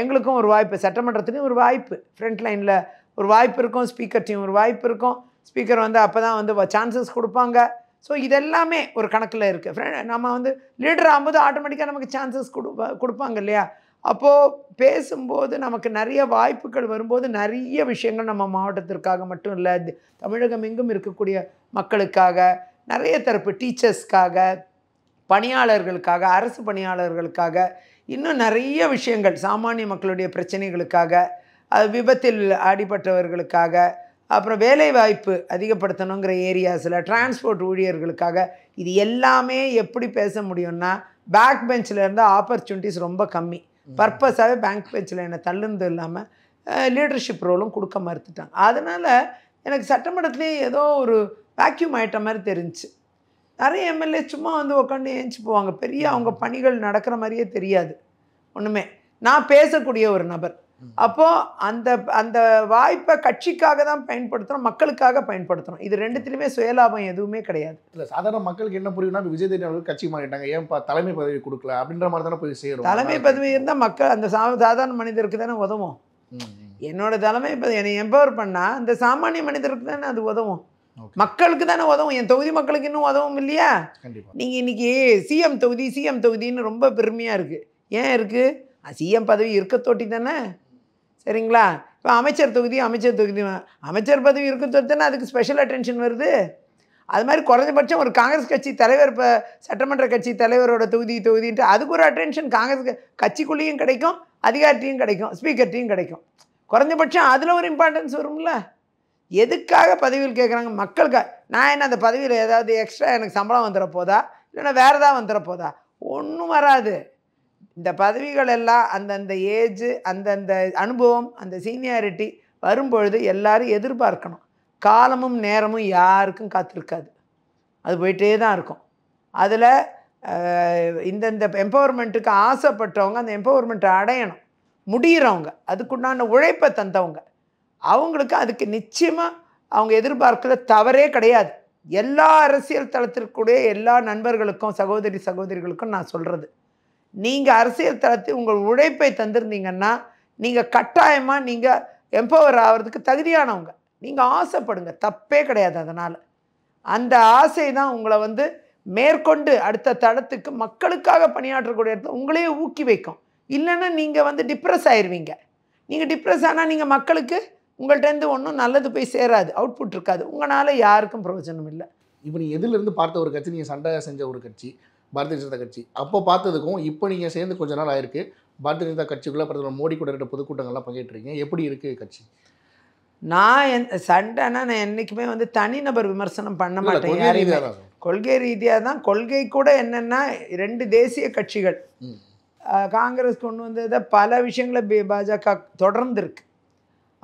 Speaker 1: எங்களுக்கும் ஒரு வாய்ப்பு சட்டமன்றத்துலேயும் ஒரு வாய்ப்பு ஃப்ரண்ட் லைனில் ஒரு வாய்ப்பு இருக்கும் ஸ்பீக்கர்ட்டையும் ஒரு வாய்ப்பு இருக்கும் ஸ்பீக்கர் வந்து அப்போ தான் வந்து சான்சஸ் கொடுப்பாங்க ஸோ இதெல்லாமே ஒரு கணக்கில் இருக்குது நம்ம வந்து லீடர் ஆகும்போது ஆட்டோமேட்டிக்காக நமக்கு சான்சஸ் கொடுப்பா கொடுப்பாங்க இல்லையா அப்போது பேசும்போது நமக்கு நிறைய வாய்ப்புகள் வரும்போது நிறைய விஷயங்கள் நம்ம மாவட்டத்திற்காக மட்டும் இல்லை தமிழகம் எங்கும் இருக்கக்கூடிய மக்களுக்காக நிறைய தரப்பு டீச்சர்ஸ்க்காக பணியாளர்களுக்காக அரசு பணியாளர்களுக்காக இன்னும் நிறைய விஷயங்கள் சாமானிய மக்களுடைய பிரச்சனைகளுக்காக விபத்தில் அடிபட்டவர்களுக்காக அப்புறம் வேலைவாய்ப்பு அதிகப்படுத்தணுங்கிற ஏரியாஸில் டிரான்ஸ்போர்ட் ஊழியர்களுக்காக இது எல்லாமே எப்படி பேச முடியும்னா பேக் பெஞ்சில் இருந்தால் ஆப்பர்ச்சுனிட்டிஸ் ரொம்ப கம்மி பர்பஸாகவே பேங்க் பெஞ்சில் என்னை தள்ளுந்து இல்லாமல் லீடர்ஷிப் ரோலும் கொடுக்க மறுத்துட்டாங்க அதனால் எனக்கு சட்டமன்றத்துலேயே ஏதோ ஒரு வேக்யூம் ஆகிட்ட மாதிரி தெரிஞ்சு நிறைய எம்எல்ஏ சும்மா வந்து உட்காந்து ஏஞ்சி போவாங்க பெரிய அவங்க பணிகள் நடக்கிற மாதிரியே தெரியாது ஒன்றுமே நான் பேசக்கூடிய ஒரு நபர் அப்போது அந்த அந்த வாய்ப்பை கட்சிக்காக தான் பயன்படுத்துகிறோம் மக்களுக்காக பயன்படுத்துகிறோம் இது ரெண்டுத்திலுமே சுயலாபம் எதுவுமே கிடையாது
Speaker 3: இல்லை சாதாரண மக்களுக்கு என்ன புரியும்னா விஜய் தேவி அவர்கள் கட்சி மாறிட்டாங்க ஏன் தலைமை பதவி கொடுக்கல அப்படின்ற மாதிரி தானே போய் சேரும் தலைமை பதவி
Speaker 1: இருந்தால் மக்கள் அந்த சாதாரண மனிதருக்கு தானே உதவும் என்னோட தலைமை என்னை எம்பவர் பண்ணால் அந்த சாமானிய மனிதருக்கு தானே அது உதவும் மக்களுக்கு தானே உதவும் என் தொகுதி மக்களுக்கு இன்னும் உதவும் இல்லையா நீங்கள் இன்றைக்கி சிஎம் தொகுதி சிஎம் தொகுதின்னு ரொம்ப பெருமையாக இருக்குது ஏன் இருக்குது சிஎம் பதவி இருக்க தொட்டி தானே சரிங்களா இப்போ அமைச்சர் தொகுதி அமைச்சர் தொகுதி அமைச்சர் பதவி இருக்க தொட்டி தானே அதுக்கு ஸ்பெஷல் அட்டென்ஷன் வருது அது மாதிரி குறைஞ்சபட்சம் ஒரு காங்கிரஸ் கட்சி தலைவர் இப்போ சட்டமன்ற கட்சி தலைவரோட தொகுதி தொகுதின்ட்டு அதுக்கு ஒரு அட்டென்ஷன் காங்கிரஸ் கட்சிக்குள்ளேயும் கிடைக்கும் அதிகாரிட்டையும் கிடைக்கும் ஸ்பீக்கர்ட்டையும் கிடைக்கும் குறைஞ்சபட்சம் அதில் ஒரு இம்பார்ட்டன்ஸ் வரும்ல எதுக்காக பதவியில் கேட்குறாங்க மக்களுக்காக நான் என்ன அந்த பதவியில் ஏதாவது எக்ஸ்ட்ரா எனக்கு சம்பளம் வந்துட போதா இல்லைன்னா வேறு ஏதாவது வந்துட போதா ஒன்றும் வராது இந்த பதவிகள் எல்லாம் அந்தந்த ஏஜு அந்தந்த அனுபவம் அந்த சீனியாரிட்டி வரும்பொழுது எல்லோரும் எதிர்பார்க்கணும் காலமும் நேரமும் யாருக்கும் காத்திருக்காது அது போயிட்டே தான் இருக்கும் அதில் இந்தந்த எம்பவர்மெண்ட்டுக்கு ஆசைப்பட்டவங்க அந்த எம்பவர்மெண்ட்டை அடையணும் முடிகிறவங்க அதுக்குண்டான உழைப்பை தந்தவங்க அவங்களுக்கு அதுக்கு நிச்சயமாக அவங்க எதிர்பார்க்கிற தவறே கிடையாது எல்லா அரசியல் தளத்திற்குடைய எல்லா நண்பர்களுக்கும் சகோதரி சகோதரிகளுக்கும் நான் சொல்கிறது நீங்கள் அரசியல் தளத்தில் உங்கள் உழைப்பை தந்திருந்தீங்கன்னா நீங்கள் கட்டாயமாக நீங்கள் எம்பவர் ஆகிறதுக்கு தகுதியானவங்க நீங்கள் ஆசைப்படுங்க தப்பே கிடையாது அதனால் அந்த ஆசை தான் உங்களை வந்து மேற்கொண்டு அடுத்த தளத்துக்கு மக்களுக்காக பணியாற்றக்கூடிய இடத்துல உங்களையே ஊக்கி வைக்கும் இல்லைன்னா நீங்கள் வந்து டிப்ரெஸ் ஆயிடுவீங்க நீங்கள் டிப்ரெஸ் ஆனால் நீங்கள் மக்களுக்கு உங்கள்கிட்டருந்து ஒன்றும் நல்லது போய் சேராது அவுட்புட் இருக்காது உங்களால் யாருக்கும்
Speaker 3: பிரயோஜனம் இல்லை இப்போ நீங்கள் எதிலிருந்து பார்த்த ஒரு கட்சி நீங்கள் சண்டை செஞ்ச ஒரு கட்சி பாரதிய ஜனதா கட்சி அப்போ பார்த்ததுக்கும் இப்போ நீங்கள் சேர்ந்து கொஞ்ச நாள் ஆயிருக்கு பாரதிய ஜனதா கட்சிக்குள்ளே பிரதமர் மோடி கூட இருக்கிற பொதுக்கூட்டங்கள்லாம் பங்கேற்றுருக்கீங்க எப்படி இருக்குது கட்சி நான் என் சண்டைன்னா நான் என்றைக்குமே வந்து தனிநபர்
Speaker 1: விமர்சனம் பண்ண மாட்டேன் கொள்கை ரீதியாக தான் கொள்கை கூட என்னென்னா ரெண்டு தேசிய கட்சிகள் காங்கிரஸ் கொண்டு வந்ததை பல விஷயங்களை பாஜக தொடர்ந்துருக்கு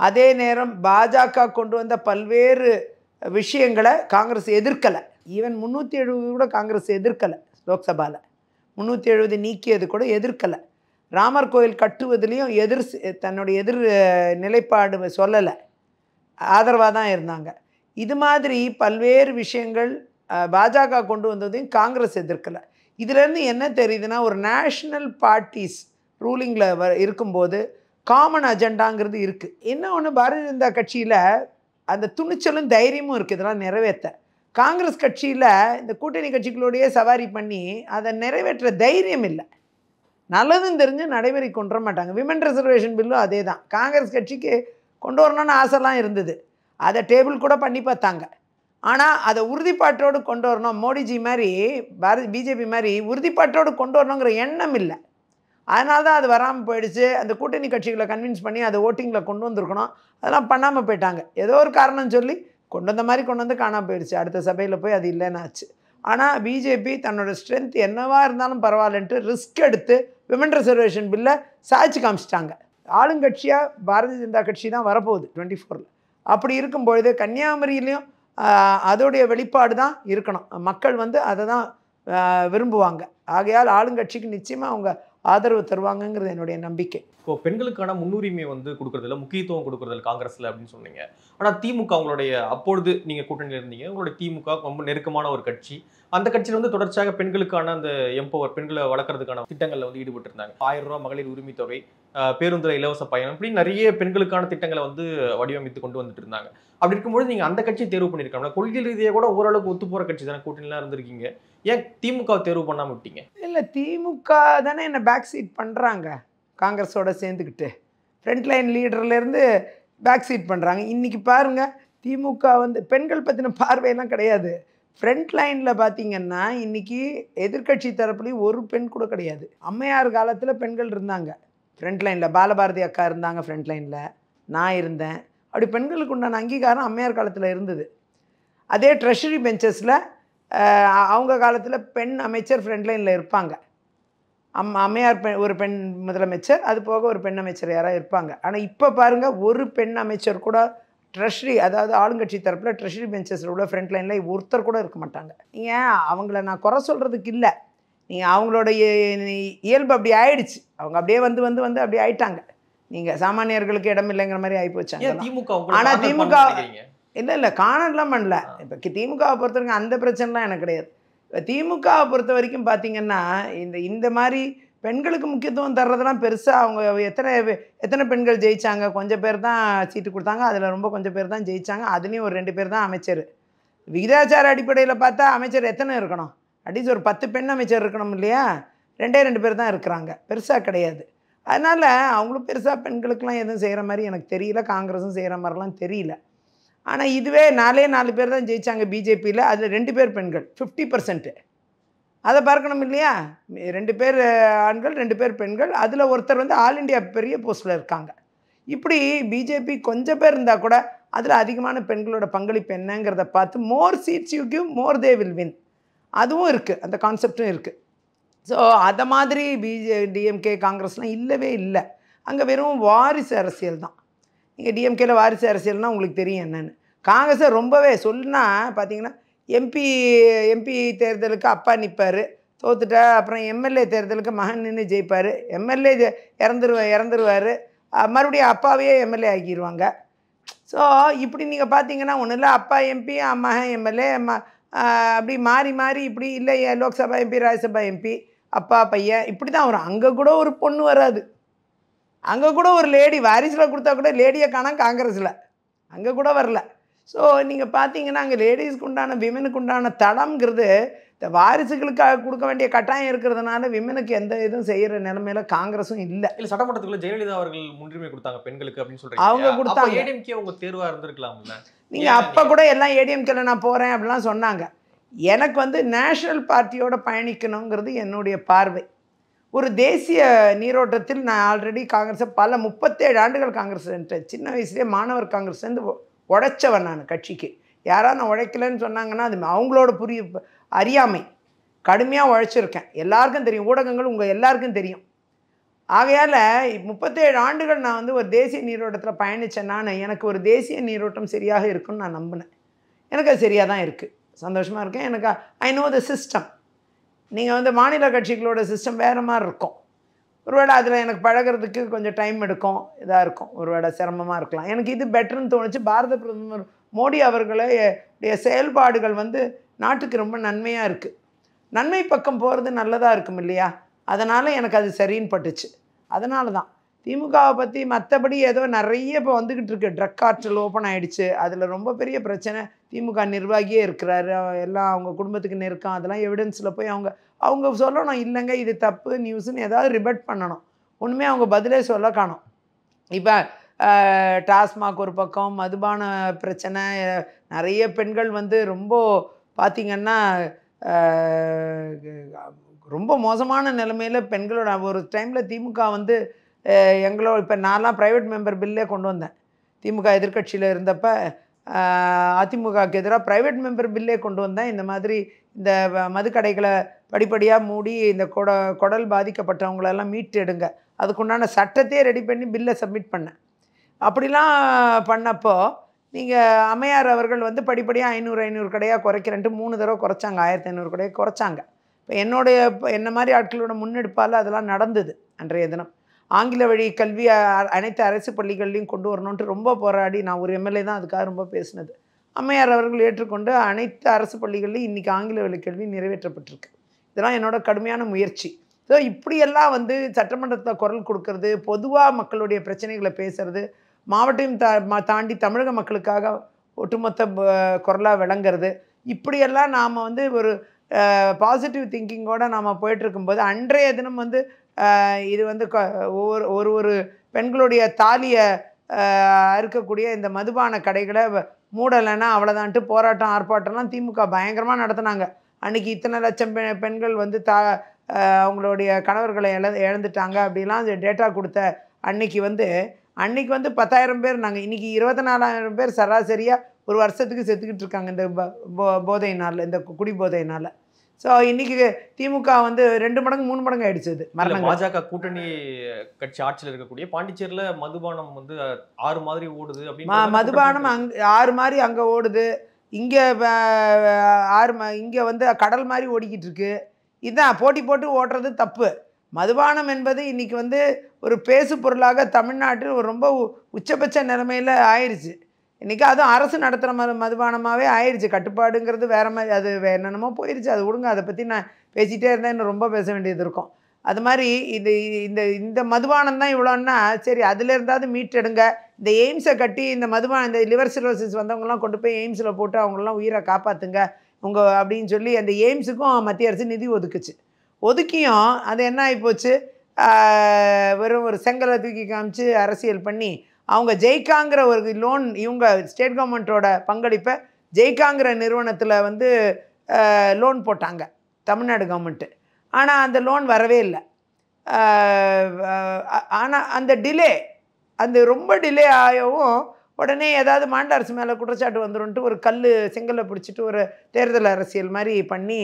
Speaker 1: அதே நேரம் பாஜக கொண்டு வந்த பல்வேறு விஷயங்களை காங்கிரஸ் எதிர்க்கலை ஈவன் முந்நூற்றி எழுபது கூட காங்கிரஸ் எதிர்க்கலை லோக்சபாவில் முந்நூற்றி எழுபது நீக்கியது கூட எதிர்க்கலை ராமர் கோயில் கட்டுவதிலையும் எதிர் தன்னுடைய எதிர் நிலைப்பாடு சொல்லலை ஆதரவாக தான் இருந்தாங்க இது மாதிரி பல்வேறு விஷயங்கள் பாஜக கொண்டு வந்ததையும் காங்கிரஸ் எதிர்க்கலை இதிலேருந்து என்ன தெரியுதுன்னா ஒரு நேஷ்னல் பார்ட்டிஸ் ரூலிங்கில் வ இருக்கும்போது காமன் அஜெண்டாங்கிறது இருக்குது இன்னும் ஒன்று பாரதிய ஜனதா கட்சியில் அந்த துணிச்சலும் தைரியமும் இருக்குது இதெல்லாம் நிறைவேற்ற காங்கிரஸ் கட்சியில் இந்த கூட்டணி கட்சிகளோடையே சவாரி பண்ணி அதை நிறைவேற்ற தைரியம் இல்லை நல்லதும் தெரிஞ்சு நடைமுறை கொண்டு வர மாட்டாங்க விமன் ரிசர்வேஷன் பில்லும் அதே தான் காங்கிரஸ் கட்சிக்கு கொண்டு வரணும்னு ஆசைலாம் இருந்தது அதை டேபிள் கூட பண்ணி பார்த்தாங்க ஆனால் அதை உறுதிப்பாட்டோடு கொண்டு வரணும் மோடிஜி மாதிரி பாரதி பிஜேபி மாதிரி உறுதிப்பாட்டோடு கொண்டு வரணுங்கிற எண்ணம் இல்லை அதனால தான் அது வராமல் போயிடுச்சு அந்த கூட்டணி கட்சிகளை கன்வின்ஸ் பண்ணி அதை ஓட்டிங்கில் கொண்டு வந்திருக்கணும் அதெல்லாம் பண்ணாமல் போயிட்டாங்க ஏதோ ஒரு காரணம் சொல்லி கொண்டு வந்த மாதிரி கொண்டு வந்து காணாமல் போயிடுச்சு அடுத்த சபையில் போய் அது இல்லைன்னு ஆச்சு ஆனால் பிஜேபி தன்னோட ஸ்ட்ரென்த் என்னவாக இருந்தாலும் பரவாயில்லன்ட்டு ரிஸ்க் எடுத்து விமன் ரிசர்வேஷன் பில்லை சாய்ச்சி காமிச்சிட்டாங்க ஆளுங்கட்சியாக பாரதிய ஜனதா கட்சி தான் வரப்போகுது டுவெண்ட்டி ஃபோரில் அப்படி இருக்கும்பொழுது கன்னியாகுமரியிலையும் அதோடைய வெளிப்பாடு தான் இருக்கணும் மக்கள் வந்து அதை தான் விரும்புவாங்க ஆகையால் ஆளுங்கட்சிக்கு நிச்சயமாக அவங்க ஆதரவு தருவாங்கங்கிறது என்னுடைய நம்பிக்கை
Speaker 2: இப்போ பெண்களுக்கான முன்னுரிமை வந்து கொடுக்கறதுல முக்கியத்துவம் கொடுக்குறதுல காங்கிரஸில் அப்படின்னு சொன்னீங்க ஆனால் திமுக அவங்களுடைய அப்பொழுது நீங்கள் கூட்டணியில் இருந்தீங்க உங்களுடைய திமுக ரொம்ப நெருக்கமான ஒரு கட்சி அந்த கட்சியில் வந்து தொடர்ச்சியாக பெண்களுக்கான அந்த எம்பவர் பெண்களை வளர்க்கறதுக்கான திட்டங்களில் வந்து ஈடுபட்டு இருந்தாங்க ஆயிரம் ரூபாய் மகளிர் உரிமை தொகை பேருந்தில் இலவச பயணம் இப்படி நிறைய பெண்களுக்கான திட்டங்களை வந்து வடிவமைத்து கொண்டு வந்துட்டு இருந்தாங்க அப்படி இருக்கும்போது நீங்கள் அந்த கட்சியை தேர்வு பண்ணியிருக்காங்க கொள்கை ரீதியாக கூட ஓரளவுக்கு ஒத்து போற கட்சி தானே கூட்டணிலாம் இருந்திருக்கீங்க ஏன் திமுக தேர்வு பண்ணாமல் விட்டீங்க
Speaker 1: இல்லை திமுக தானே என்னை பேக் சீட் பண்ணுறாங்க காங்கிரஸோட சேர்ந்துக்கிட்டு ஃப்ரண்ட்லைன் லைன் லீடர்லேருந்து பேக் சீட் பண்ணுறாங்க இன்றைக்கி பாருங்கள் திமுக வந்து பெண்கள் பற்றின பார்வையெல்லாம் கிடையாது ஃப்ரண்ட் லைனில் பார்த்தீங்கன்னா இன்றைக்கி எதிர்கட்சி தரப்புலேயும் ஒரு பெண் கூட கிடையாது அம்மையார் காலத்தில் பெண்கள் இருந்தாங்க ஃப்ரண்ட் லைனில் பாலபாரதி அக்கா இருந்தாங்க ஃப்ரண்ட் லைனில் நான் இருந்தேன் அப்படி பெண்களுக்கு உண்டான அங்கீகாரம் அம்மையார் காலத்தில் இருந்தது அதே ட்ரெஷரி பெஞ்சஸில் அவங்க காலத்தில் பெண் அமைச்சர் ஃப்ரெண்ட்லைனில் இருப்பாங்க அம் அம்மையார் பெண் ஒரு பெண் முதலமைச்சர் அது போக ஒரு பெண் அமைச்சர் யாராக இருப்பாங்க ஆனால் இப்போ பாருங்கள் ஒரு பெண் அமைச்சர் கூட ட்ரெஷ்ரி அதாவது ஆளுங்கட்சி தரப்பில் ட்ரெஷ்ரி பெஞ்சஸில் உள்ள ஃப்ரண்ட் லைனில் ஒருத்தர் கூட இருக்க மாட்டாங்க ஏன் அவங்கள நான் குறை சொல்கிறதுக்கு இல்லை நீங்கள் அவங்களோடைய இயல்பு அப்படி ஆயிடுச்சு அவங்க அப்படியே வந்து வந்து வந்து அப்படி ஆயிட்டாங்க நீங்கள் சாமானியர்களுக்கு இடம் இல்லைங்கிற மாதிரி ஆகி போச்சாங்க ஆனால் திமுக இல்லை இல்லை காணலாம் பண்ணல இப்போ திமுகவை பொறுத்தவரைக்கும் அந்த பிரச்சனைலாம் எனக்கு கிடையாது இப்போ திமுகவை பொறுத்த வரைக்கும் பார்த்திங்கன்னா இந்த இந்த மாதிரி பெண்களுக்கு முக்கியத்துவம் தர்றதுலாம் பெருசாக அவங்க எத்தனை எத்தனை பெண்கள் ஜெயித்தாங்க கொஞ்சம் பேர் தான் சீட்டு கொடுத்தாங்க அதில் ரொம்ப கொஞ்சம் பேர் தான் ஜெயித்தாங்க அதுலேயும் ஒரு ரெண்டு பேர் தான் அமைச்சர் விகிதாச்சார அடிப்படையில் பார்த்தா அமைச்சர் எத்தனை இருக்கணும் அட்லீஸ்ட் ஒரு பத்து பெண் அமைச்சர் இருக்கணும் இல்லையா ரெண்டே ரெண்டு பேர் தான் இருக்கிறாங்க பெருசாக கிடையாது அதனால் அவங்களும் பெருசாக பெண்களுக்கெலாம் எதுவும் செய்கிற மாதிரி எனக்கு தெரியல காங்கிரஸும் செய்கிற மாதிரிலாம் தெரியல ஆனால் இதுவே நாலே நாலு பேர் தான் ஜெயித்தாங்க பிஜேபியில் அதில் ரெண்டு பேர் பெண்கள் ஃபிஃப்டி பர்சன்ட்டு அதை பார்க்கணும் இல்லையா ரெண்டு பேர் ஆண்கள் ரெண்டு பேர் பெண்கள் அதில் ஒருத்தர் வந்து ஆல் இண்டியா பெரிய போஸ்ட்டில் இருக்காங்க இப்படி பிஜேபி கொஞ்சம் பேர் இருந்தால் கூட அதில் அதிகமான பெண்களோட பங்களிப்பு என்னங்கிறத பார்த்து more seats you give more they will win அதுவும் இருக்குது அந்த கான்செப்டும் இருக்குது ஸோ அதை மாதிரி பிஜே டிஎம்கே காங்கிரஸ்லாம் இல்லவே இல்லை அங்கே வெறும் வாரிசு அரசியல் தான் இங்கே டிஎம்கேல வாரிசு அரசியல்னால் உங்களுக்கு தெரியும் என்னென்னு காங்கிரஸை ரொம்பவே சொன்னால் பார்த்தீங்கன்னா எம்பி எம்பி தேர்தலுக்கு அப்பா நிற்பார் தோத்துட்டா அப்புறம் எம்எல்ஏ தேர்தலுக்கு மகன் நின்று ஜெயிப்பார் எம்எல்ஏ இறந்துருவா இறந்துருவார் மறுபடியும் அப்பாவையே எம்எல்ஏ ஆக்கிடுவாங்க ஸோ இப்படி நீங்கள் பார்த்தீங்கன்னா ஒன்றும் இல்லை அப்பா எம்பி மகன் எம்எல்ஏ ம அப்படி மாறி மாறி இப்படி இல்லை லோக்சபா எம்பி ராஜ்யசபா எம்பி அப்பா பையன் இப்படி தான் வரும் அங்கே கூட ஒரு பொண்ணு வராது அங்கே கூட ஒரு லேடி வாரிசில் கொடுத்தா கூட லேடியை காணாம் காங்கிரஸில் அங்கே கூட வரல ஸோ நீங்கள் பார்த்தீங்கன்னா அங்கே லேடிஸ்க்கு உண்டான விமனுக்கு உண்டான தடம்ங்கிறது இந்த வாரிசுகளுக்காக கொடுக்க வேண்டிய கட்டாயம் இருக்கிறதுனால விமனுக்கு எந்த இதுவும் செய்கிற நிலைமையில காங்கிரஸும் இல்லை இல்லை
Speaker 2: சட்டமன்றத்துக்குள்ள ஜெயலலிதா அவர்கள் முன்னுரிமை கொடுத்தாங்க பெண்களுக்கு அப்படின்னு சொல்லி அவங்க கொடுத்தாங்க ஏடிஎம்கே அவங்க தேர்வாக இருந்திருக்கலாம் நீங்கள் அப்போ கூட
Speaker 1: எல்லாம் ஏடிஎம்கேல நான் போகிறேன் அப்படிலாம் சொன்னாங்க எனக்கு வந்து நேஷனல் பார்ட்டியோட பயணிக்கணுங்கிறது என்னுடைய பார்வை ஒரு தேசிய நீரோட்டத்தில் நான் ஆல்ரெடி காங்கிரஸை பல முப்பத்தேழு ஆண்டுகள் காங்கிரஸ் சின்ன வயசுலேயே மாணவர் காங்கிரஸ் சேர்ந்து உழைச்சவன் நான் கட்சிக்கு யாராவது நான் உழைக்கலன்னு சொன்னாங்கன்னா அது அவங்களோட புரிய அறியாமை கடுமையாக உழைச்சிருக்கேன் எல்லாருக்கும் தெரியும் ஊடகங்கள் உங்கள் எல்லாருக்கும் தெரியும் ஆகையால் முப்பத்தேழு ஆண்டுகள் நான் வந்து ஒரு தேசிய நீரோட்டத்தில் பயணித்தேன் நான் எனக்கு ஒரு தேசிய நீரோட்டம் சரியாக இருக்குன்னு நான் நம்பினேன் எனக்கு அது சரியாக தான் இருக்குது சந்தோஷமாக இருக்கேன் எனக்கு ஐ நோ த சிஸ்டம் நீங்கள் வந்து மாநில கட்சிகளோட சிஸ்டம் வேறு மாதிரி இருக்கும் ஒருவேளை அதில் எனக்கு பழகிறதுக்கு கொஞ்சம் டைம் எடுக்கும் இதாக இருக்கும் ஒருவேளை சிரமமாக இருக்கலாம் எனக்கு இது பெட்டர்னு தோணுச்சு பாரத பிரதமர் மோடி அவர்களுடைய செயல்பாடுகள் வந்து நாட்டுக்கு ரொம்ப நன்மையாக இருக்குது நன்மை பக்கம் போகிறது நல்லதாக இருக்கும் இல்லையா அதனால் எனக்கு அது சரின்னு பட்டுச்சு அதனால தான் திமுகவை பற்றி மற்றபடி ஏதோ நிறைய இப்போ வந்துக்கிட்டு இருக்கு ட்ரக் காற்றல் ஓப்பன் ஆகிடுச்சு அதில் ரொம்ப பெரிய பிரச்சனை திமுக நிர்வாகியே இருக்கிறாரு எல்லாம் அவங்க குடும்பத்துக்கு நெருக்கம் அதெல்லாம் எவிடன்ஸில் போய் அவங்க அவங்க சொல்லணும் இல்லைங்க இது தப்பு நியூஸ்ன்னு ஏதாவது ரிபர்ட் பண்ணணும் ஒன்றுமே அவங்க பதிலே சொல்ல காணும் இப்போ டாஸ்மாக் ஒரு பக்கம் மதுபான பிரச்சனை நிறைய பெண்கள் வந்து ரொம்ப பார்த்திங்கன்னா ரொம்ப மோசமான நிலைமையில் பெண்களோட ஒரு டைமில் திமுக வந்து எங்களோ இப்போ நான்லாம் ப்ரைவேட் மெம்பர் பில்லே கொண்டு வந்தேன் திமுக எதிர்கட்சியில் இருந்தப்போ அதிமுகவுக்கு எதிராக ப்ரைவேட் மெம்பர் பில்லே கொண்டு வந்தேன் இந்த மாதிரி இந்த மதுக்கடைகளை படிப்படியாக மூடி இந்த கொட குடல் பாதிக்கப்பட்டவங்களெல்லாம் மீட்டு எடுங்க அதுக்குண்டான சட்டத்தையே ரெடி பண்ணி பில்லை சப்மிட் பண்ணேன் அப்படிலாம் பண்ணப்போ நீங்கள் அம்மையார் அவர்கள் வந்து படிப்படியாக ஐநூறு ஐநூறு கடையாக குறைக்கிறேன்ட்டு மூணு தடவை குறைச்சாங்க ஆயிரத்தி ஐநூறு கடையை குறைச்சாங்க இப்போ என்னுடைய என்ன மாதிரி ஆட்களோட முன்னெடுப்பால் அதெல்லாம் நடந்தது அன்றைய தினம் ஆங்கில வழி கல்வி அனைத்து அரசு பள்ளிகள்லையும் கொண்டு வரணுன்ட்டு ரொம்ப போராடி நான் ஒரு எம்எல்ஏ தான் அதுக்காக ரொம்ப பேசினது அம்மையார் அவர்கள் ஏற்றுக்கொண்டு அனைத்து அரசு பள்ளிகள்லையும் இன்றைக்கி ஆங்கில வழி கல்வி நிறைவேற்றப்பட்டிருக்கு இதெல்லாம் என்னோட கடுமையான முயற்சி ஸோ இப்படியெல்லாம் வந்து சட்டமன்றத்தில் குரல் கொடுக்கறது பொதுவாக மக்களுடைய பிரச்சனைகளை பேசுறது மாவட்டம் தா தாண்டி தமிழக மக்களுக்காக ஒட்டுமொத்த குரலாக விளங்குறது இப்படியெல்லாம் நாம் வந்து ஒரு பாசிட்டிவ் திங்கிங்கோடு நாம் போயிட்டுருக்கும்போது அன்றைய தினம் வந்து இது வந்து ஒவ்வொரு ஒரு ஒரு பெண்களுடைய தாலியை அறுக்கக்கூடிய இந்த மதுபான கடைகளை மூடலைன்னா அவ்வளோதான்ட்டு போராட்டம் ஆர்ப்பாட்டம்லாம் திமுக பயங்கரமாக நடத்தினாங்க அன்றைக்கி இத்தனை லட்சம் பெ பெண்கள் வந்து தா அவங்களுடைய கணவர்களை இழ இழந்துட்டாங்க அப்படிலாம் டேட்டா கொடுத்த அன்னைக்கு வந்து அன்னைக்கு வந்து பத்தாயிரம் பேர் நாங்கள் இன்றைக்கி இருபத்தி நாலாயிரம் பேர் சராசரியாக ஒரு வருஷத்துக்கு செத்துக்கிட்டு இருக்காங்க இந்த போதையினால் இந்த குடி போதையினால் ஸோ இன்னைக்கு திமுக வந்து ரெண்டு மடங்கு மூணு மடங்கு ஆயிடுச்சு அது மரணம் பாஜக
Speaker 2: கூட்டணி கட்சி ஆட்சியில் இருக்கக்கூடிய பாண்டிச்சேரியில் மதுபானம் வந்து ஆறு மாதிரி ஓடுது அப்படின்னு மதுபானம்
Speaker 1: அங் ஆறு மாதிரி அங்கே ஓடுது இங்கே ஆறு இங்கே வந்து கடல் மாதிரி ஓடிக்கிட்டு இருக்கு இதுதான் போட்டி போட்டு ஓடுறது தப்பு மதுபானம் என்பது இன்றைக்கி வந்து ஒரு பேசு பொருளாக தமிழ்நாட்டில் ரொம்ப உச்சபட்ச நிலைமையில் ஆயிடுச்சு இன்றைக்கி அதுவும் அரசு நடத்துகிற மது மதுபானமாகவே ஆயிடுச்சு கட்டுப்பாடுங்கிறது வேறு மாதிரி அது என்னென்னமோ போயிடுச்சு அது ஒடுங்க அதை பற்றி நான் பேசிகிட்டே இருந்தேன் இன்னும் ரொம்ப பேச வேண்டியது இருக்கும் அது மாதிரி இது இந்த இந்த மதுபானம் தான் இவ்வளோன்னா சரி அதில் இருந்தாவது மீட்டெடுங்க இந்த எய்ம்ஸை கட்டி இந்த மதுபானம் இந்த லிவர் சிரோசிஸ் வந்தவங்கலாம் கொண்டு போய் எய்ம்ஸில் போட்டு அவங்களாம் உயிரை காப்பாற்றுங்க உங்கள் அப்படின்னு சொல்லி அந்த எய்ம்ஸுக்கும் மத்திய அரசு நிதி ஒதுக்குச்சு ஒதுக்கியும் அது என்ன ஆகிப்போச்சு வெறும் ஒரு செங்கலை தூக்கி காமிச்சு அரசியல் பண்ணி அவங்க ஜெய்காங்கிற ஒரு லோன் இவங்க ஸ்டேட் கவர்மெண்ட்டோட பங்களிப்பை ஜெய்காங்கிற நிறுவனத்தில் வந்து லோன் போட்டாங்க தமிழ்நாடு கவர்மெண்ட்டு ஆனால் அந்த லோன் வரவே இல்லை ஆனால் அந்த டிலே அந்த ரொம்ப டிலே ஆகவும் உடனே ஏதாவது மாண்ட அரசு மேலே குற்றச்சாட்டு வந்துடும்ட்டு ஒரு கல் செங்கலை பிடிச்சிட்டு ஒரு தேர்தல் அரசியல் மாதிரி பண்ணி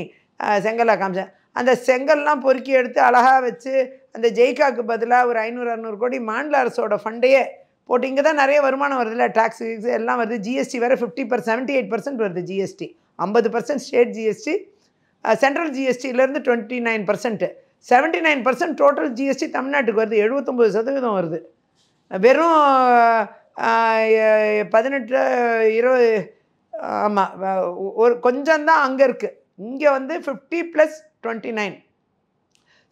Speaker 1: செங்கலை காமிச்சேன் அந்த செங்கல்லாம் பொறுக்கி எடுத்து அழகாக வச்சு அந்த ஜெய்காக்கு பதிலாக ஒரு ஐநூறு அறநூறு கோடி மாநில அரசோட ஃபண்டையே போட்டு இங்கே தான் நிறைய வருமானம் இல்லை டேக்ஸ் எல்லாம் வருது ஜிஎஸ்டி வேறு fifty per seventy eight percent வருது ஜிஎஸ்டி ஐம்பது பர்சன்ட் ஸ்டேட் ஜிஎஸ்டி சென்ட்ரல் ஜிஎஸ்டியிலேருந்து twenty nine percent seventy nine percent total GST தமிழ்நாட்டுக்கு வருது எழுபத்தொம்பது சதவீதம் வருது வெறும் பதினெட்டு இருபது ஆமாம் ஒரு கொஞ்சம்தான் அங்கே இருக்குது இங்கே வந்து fifty plus twenty nine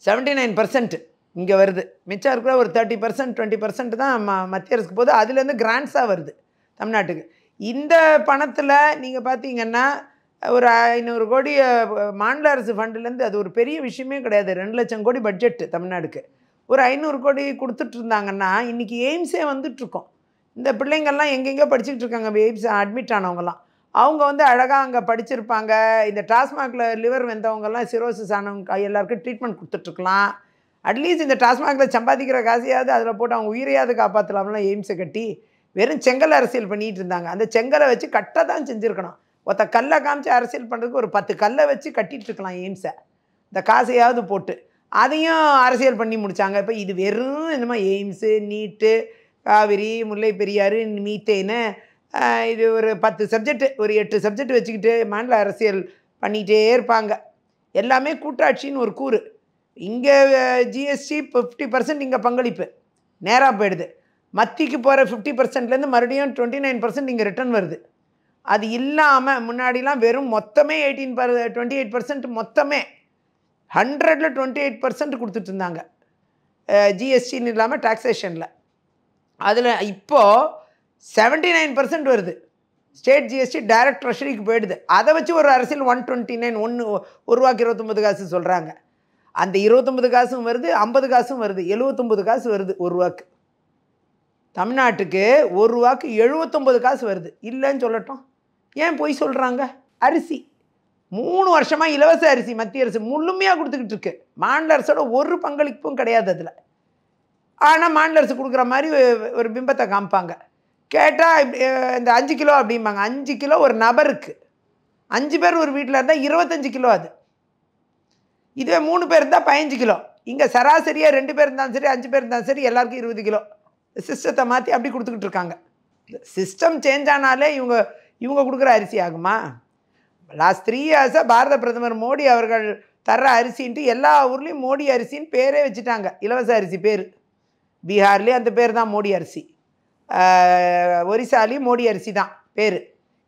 Speaker 1: seventy nine percent இங்கே வருது மிச்சம் இருக்கிற ஒரு தேர்ட்டி பர்சன்ட் டுவெண்ட்டி பர்சன்ட் தான் ம மத்திய அரசுக்கு போகுது அதுலேருந்து கிராண்ட்ஸாக வருது தமிழ்நாட்டுக்கு இந்த பணத்தில் நீங்கள் பார்த்தீங்கன்னா ஒரு ஐநூறு கோடி மாநில அரசு ஃபண்டுலேருந்து அது ஒரு பெரிய விஷயமே கிடையாது ரெண்டு லட்சம் கோடி பட்ஜெட்டு தமிழ்நாடுக்கு ஒரு ஐநூறு கோடி கொடுத்துட்டு இருந்தாங்கன்னா இன்றைக்கி எய்ம்ஸே வந்துட்ருக்கோம் இந்த பிள்ளைங்கள்லாம் எங்கெங்கே படிச்சுக்கிட்டு இருக்காங்க எய்ம்ஸ் அட்மிட் ஆனவங்கலாம் அவங்க வந்து அழகாக அங்கே படிச்சிருப்பாங்க இந்த டாஸ்மாகில் லிவர் வெந்தவங்கெல்லாம் சிரோசிஸ் ஆனவங்க எல்லாருக்கும் ட்ரீட்மெண்ட் கொடுத்துட்ருக்கலாம் அட்லீஸ்ட் இந்த டாஸ்மாகில் சம்பாதிக்கிற காசையாவது அதில் போட்டு அவங்க உயிரையாவது காப்பாற்றலாம்லாம் எய்ம்ஸை கட்டி வெறும் செங்கல் அரசியல் பண்ணிகிட்டு இருந்தாங்க அந்த செங்கலை வச்சு கட்ட தான் செஞ்சுருக்கணும் ஒருத்த கல்லை காமிச்சு அரசியல் பண்ணுறதுக்கு ஒரு பத்து கல்லை வச்சு கட்டிகிட்டு இருக்கலாம் எய்ம்ஸை இந்த காசையாவது போட்டு அதையும் அரசியல் பண்ணி முடித்தாங்க இப்போ இது வெறும் என்னமோ எய்ம்ஸு நீட்டு காவிரி முல்லை பெரியாறு மீத்தேன்னு இது ஒரு பத்து சப்ஜெக்ட்டு ஒரு எட்டு சப்ஜெக்ட் வச்சுக்கிட்டு மாநில அரசியல் பண்ணிகிட்டே இருப்பாங்க எல்லாமே கூட்டாட்சின்னு ஒரு கூறு இங்கே ஜிஎஸ்டி ஃபிஃப்டி பர்சன்ட் இங்கே பங்களிப்பு நேராக போயிடுது மத்திக்கு போகிற ஃபிஃப்டி பர்சன்ட்லேருந்து மறுபடியும் டுவெண்ட்டி நைன் பர்சன்ட் இங்கே ரிட்டர்ன் வருது அது இல்லாமல் முன்னாடிலாம் வெறும் மொத்தமே eighteen per twenty eight percent மொத்தமே ஹண்ட்ரடில் டுவெண்ட்டி எயிட் பர்சன்ட் கொடுத்துட்ருந்தாங்க ஜிஎஸ்டின்னு இல்லாமல் டாக்ஸேஷனில் அதில் இப்போது செவன்ட்டி நைன் பர்சன்ட் வருது ஸ்டேட் ஜிஎஸ்டி டைரக்ட் ட்ரெஷரிக்கு போயிடுது அதை வச்சு ஒரு அரசியல் ஒன் டுவெண்ட்டி நைன் ஒன்று ஒரு ரூபாய்க்கு இருபத்தொம்பது காசு சொல்கிறாங்க அந்த இருபத்தொம்பது காசும் வருது ஐம்பது காசும் வருது எழுவத்தொம்பது காசு வருது ஒரு ரூபாக்கு தமிழ்நாட்டுக்கு ஒரு ரூபாக்கு எழுபத்தொம்பது காசு வருது இல்லைன்னு சொல்லட்டும் ஏன் போய் சொல்கிறாங்க அரிசி மூணு வருஷமாக இலவச அரிசி மத்திய அரசு முழுமையாக கொடுத்துக்கிட்டு இருக்கு மாநில அரசோட ஒரு பங்களிப்பும் கிடையாது அதில் ஆனால் மாநில அரசு கொடுக்குற மாதிரி ஒரு பிம்பத்தை காமிப்பாங்க கேட்டால் இந்த அஞ்சு கிலோ அப்படிம்பாங்க அஞ்சு கிலோ ஒரு நபருக்கு அஞ்சு பேர் ஒரு வீட்டில் இருந்தால் இருபத்தஞ்சு கிலோ அது இதே மூணு பேர் இருந்தால் பதினஞ்சு கிலோ இங்கே சராசரியாக ரெண்டு பேர் இருந்தாலும் சரி அஞ்சு பேர் இருந்தாலும் சரி எல்லாருக்கும் இருபது கிலோ சிஸ்டத்தை மாற்றி அப்படி கொடுத்துக்கிட்டு இருக்காங்க சிஸ்டம் சேஞ்ச் ஆனாலே இவங்க இவங்க கொடுக்குற அரிசி ஆகுமா லாஸ்ட் த்ரீ இயர்ஸாக பாரத பிரதமர் மோடி அவர்கள் தர்ற அரிசின்ட்டு எல்லா ஊர்லேயும் மோடி அரிசின்னு பேரே வச்சுட்டாங்க இலவச அரிசி பேர் பீகார்லேயும் அந்த பேர் தான் மோடி அரிசி ஒரிசாலேயும் மோடி அரிசி தான் பேர்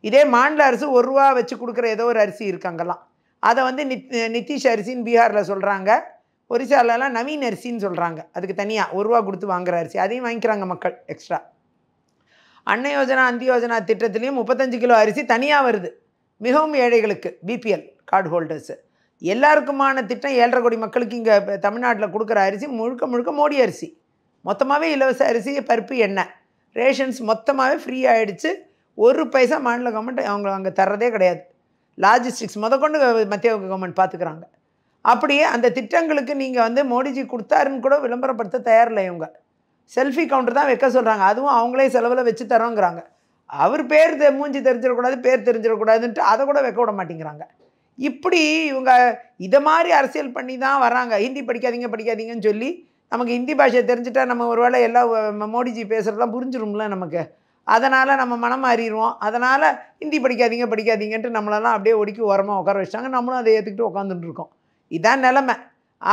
Speaker 1: இதே மாநில அரசு ஒரு ரூபா வச்சு கொடுக்குற ஏதோ ஒரு அரிசி இருக்காங்கலாம் அதை வந்து நித் நிதிஷ் அரிசின்னு பீகாரில் சொல்கிறாங்க ஒரிசாலெலாம் நவீன் அரிசின்னு சொல்கிறாங்க அதுக்கு தனியாக ஒரு ரூபா கொடுத்து வாங்குற அரிசி அதையும் வாங்கிக்கிறாங்க மக்கள் எக்ஸ்ட்ரா அன்ன யோஜனா அந்தி யோஜனா திட்டத்துலேயும் முப்பத்தஞ்சு கிலோ அரிசி தனியாக வருது மிகவும் ஏழைகளுக்கு பிபிஎல் கார்டு ஹோல்டர்ஸு எல்லாருக்குமான திட்டம் ஏழரை கோடி மக்களுக்கு இங்கே தமிழ்நாட்டில் கொடுக்குற அரிசி முழுக்க முழுக்க மோடி அரிசி மொத்தமாகவே இலவச அரிசி பருப்பு எண்ணெய் ரேஷன்ஸ் மொத்தமாகவே ஃப்ரீ ஆகிடுச்சு ஒரு பைசா மாநில கவர்மெண்ட் அவங்க அங்கே தர்றதே கிடையாது லாஜிஸ்டிக்ஸ் முதற்கொண்டு மத்திய கவர்மெண்ட் பார்த்துக்கிறாங்க அப்படியே அந்த திட்டங்களுக்கு நீங்கள் வந்து மோடிஜி கொடுத்தாருன்னு கூட விளம்பரப்படுத்த தயாரில்லை இவங்க செல்ஃபி கவுண்டர் தான் வைக்க சொல்கிறாங்க அதுவும் அவங்களே செலவில் வச்சு தரோங்கிறாங்க அவர் பேர் தெ மூஞ்சி தெரிஞ்சிடக்கூடாது பேர் தெரிஞ்சிடக்கூடாதுன்ட்டு அதை கூட வைக்க விட மாட்டேங்கிறாங்க இப்படி இவங்க இதை மாதிரி அரசியல் பண்ணி தான் வராங்க ஹிந்தி படிக்காதீங்க படிக்காதீங்கன்னு சொல்லி நமக்கு ஹிந்தி பாஷையை தெரிஞ்சுட்டா நம்ம ஒரு வேளை எல்லாம் மோடிஜி பேசுகிறதெல்லாம் புரிஞ்சிடும்ல நமக்கு அதனால் நம்ம மனம் மாறிடுவோம் அதனால் ஹிந்தி படிக்காதீங்க படிக்காதீங்கன்ட்டு நம்மளெல்லாம் அப்படியே ஒடுக்கி உரமாக உட்கார வச்சாங்க நம்மளும் அதை ஏற்றுக்கிட்டு உட்காந்துட்டு இருக்கோம் இதான் நிலமை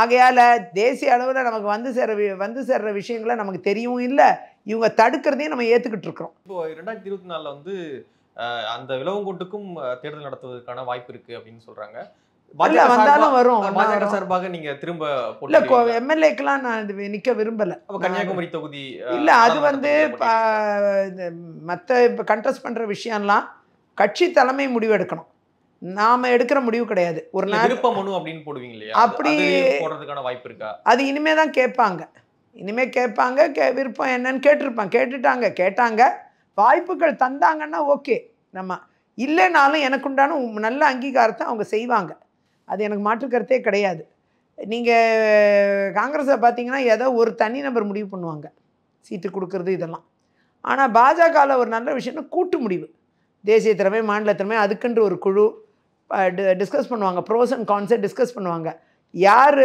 Speaker 1: ஆகையால் தேசிய அளவில் நமக்கு வந்து சேர வந்து சேர்ற விஷயங்களை நமக்கு தெரியவும் இல்லை இவங்க தடுக்கிறதையும் நம்ம ஏற்றுக்கிட்டு இருக்கிறோம்
Speaker 2: இப்போ ரெண்டாயிரத்தி இருபத்தி நாலில் வந்து அந்த கூட்டுக்கும் தேர்தல் நடத்துவதற்கான வாய்ப்பு இருக்குது அப்படின்னு சொல்கிறாங்க வந்தாலும் வரும் சார்பாக நீங்க திரும்ப இல்ல
Speaker 1: எம்எல்ஏக்கெல்லாம் நான் கன்னியாகுமரி இல்ல அது வந்து இப்போ பண்ற விஷயம்லாம் கட்சி தலைமை முடிவு எடுக்கணும் நாம எடுக்கிற முடிவு கிடையாது ஒரு விருப்ப
Speaker 2: அப்படின்னு அப்படி
Speaker 1: அது இனிமே தான் கேட்பாங்க இனிமே கேட்பாங்க கே விருப்பம் என்னன்னு கேட்டிருப்பான் கேட்டுட்டாங்க கேட்டாங்க வாய்ப்புகள் தந்தாங்கன்னா ஓகே நம்ம இல்லைனாலும் எனக்குண்டான நல்ல அங்கீகாரத்தை அவங்க செய்வாங்க அது எனக்கு மாற்றுக்கருத்தே கிடையாது நீங்கள் காங்கிரஸை பார்த்தீங்கன்னா ஏதோ ஒரு தனி நபர் முடிவு பண்ணுவாங்க சீட்டு கொடுக்கறது இதெல்லாம் ஆனால் பாஜகவில் ஒரு நல்ல விஷயம்னா கூட்டு முடிவு தேசிய திறமை மாநில திறமை அதுக்குன்ற ஒரு குழு டிஸ்கஸ் பண்ணுவாங்க ப்ரோஸ் அண்ட் கான்செப்ட் டிஸ்கஸ் பண்ணுவாங்க யார்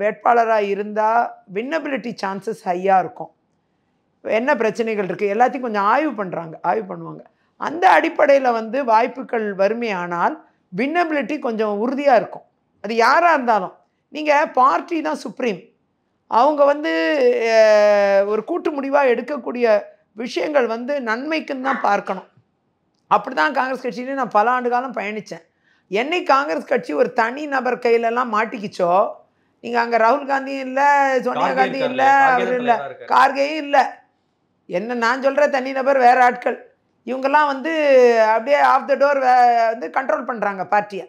Speaker 1: வேட்பாளராக இருந்தால் வின்னபிலிட்டி சான்சஸ் ஹையாக இருக்கும் என்ன பிரச்சனைகள் இருக்குது எல்லாத்தையும் கொஞ்சம் ஆய்வு பண்ணுறாங்க ஆய்வு பண்ணுவாங்க அந்த அடிப்படையில் வந்து வாய்ப்புகள் வறுமையானால் வின்னபிலிட்டி கொஞ்சம் உறுதியாக இருக்கும் அது யாராக இருந்தாலும் நீங்கள் பார்ட்டி தான் சுப்ரீம் அவங்க வந்து ஒரு கூட்டு முடிவாக எடுக்கக்கூடிய விஷயங்கள் வந்து நன்மைக்குன்னு தான் பார்க்கணும் அப்படி தான் காங்கிரஸ் கட்சியிலேயே நான் பல ஆண்டு காலம் பயணித்தேன் என்னை காங்கிரஸ் கட்சி ஒரு தனி நபர் கையிலலாம் மாட்டிக்கிச்சோ நீங்கள் அங்கே ராகுல் காந்தியும் இல்லை சோனியா காந்தி இல்லை அவர் இல்லை கார்கேயும் இல்லை என்ன நான் சொல்கிற தனி நபர் வேறு ஆட்கள் இவங்கெல்லாம் வந்து அப்படியே ஆஃப் த டோர் வந்து கண்ட்ரோல் பண்ணுறாங்க பார்ட்டியை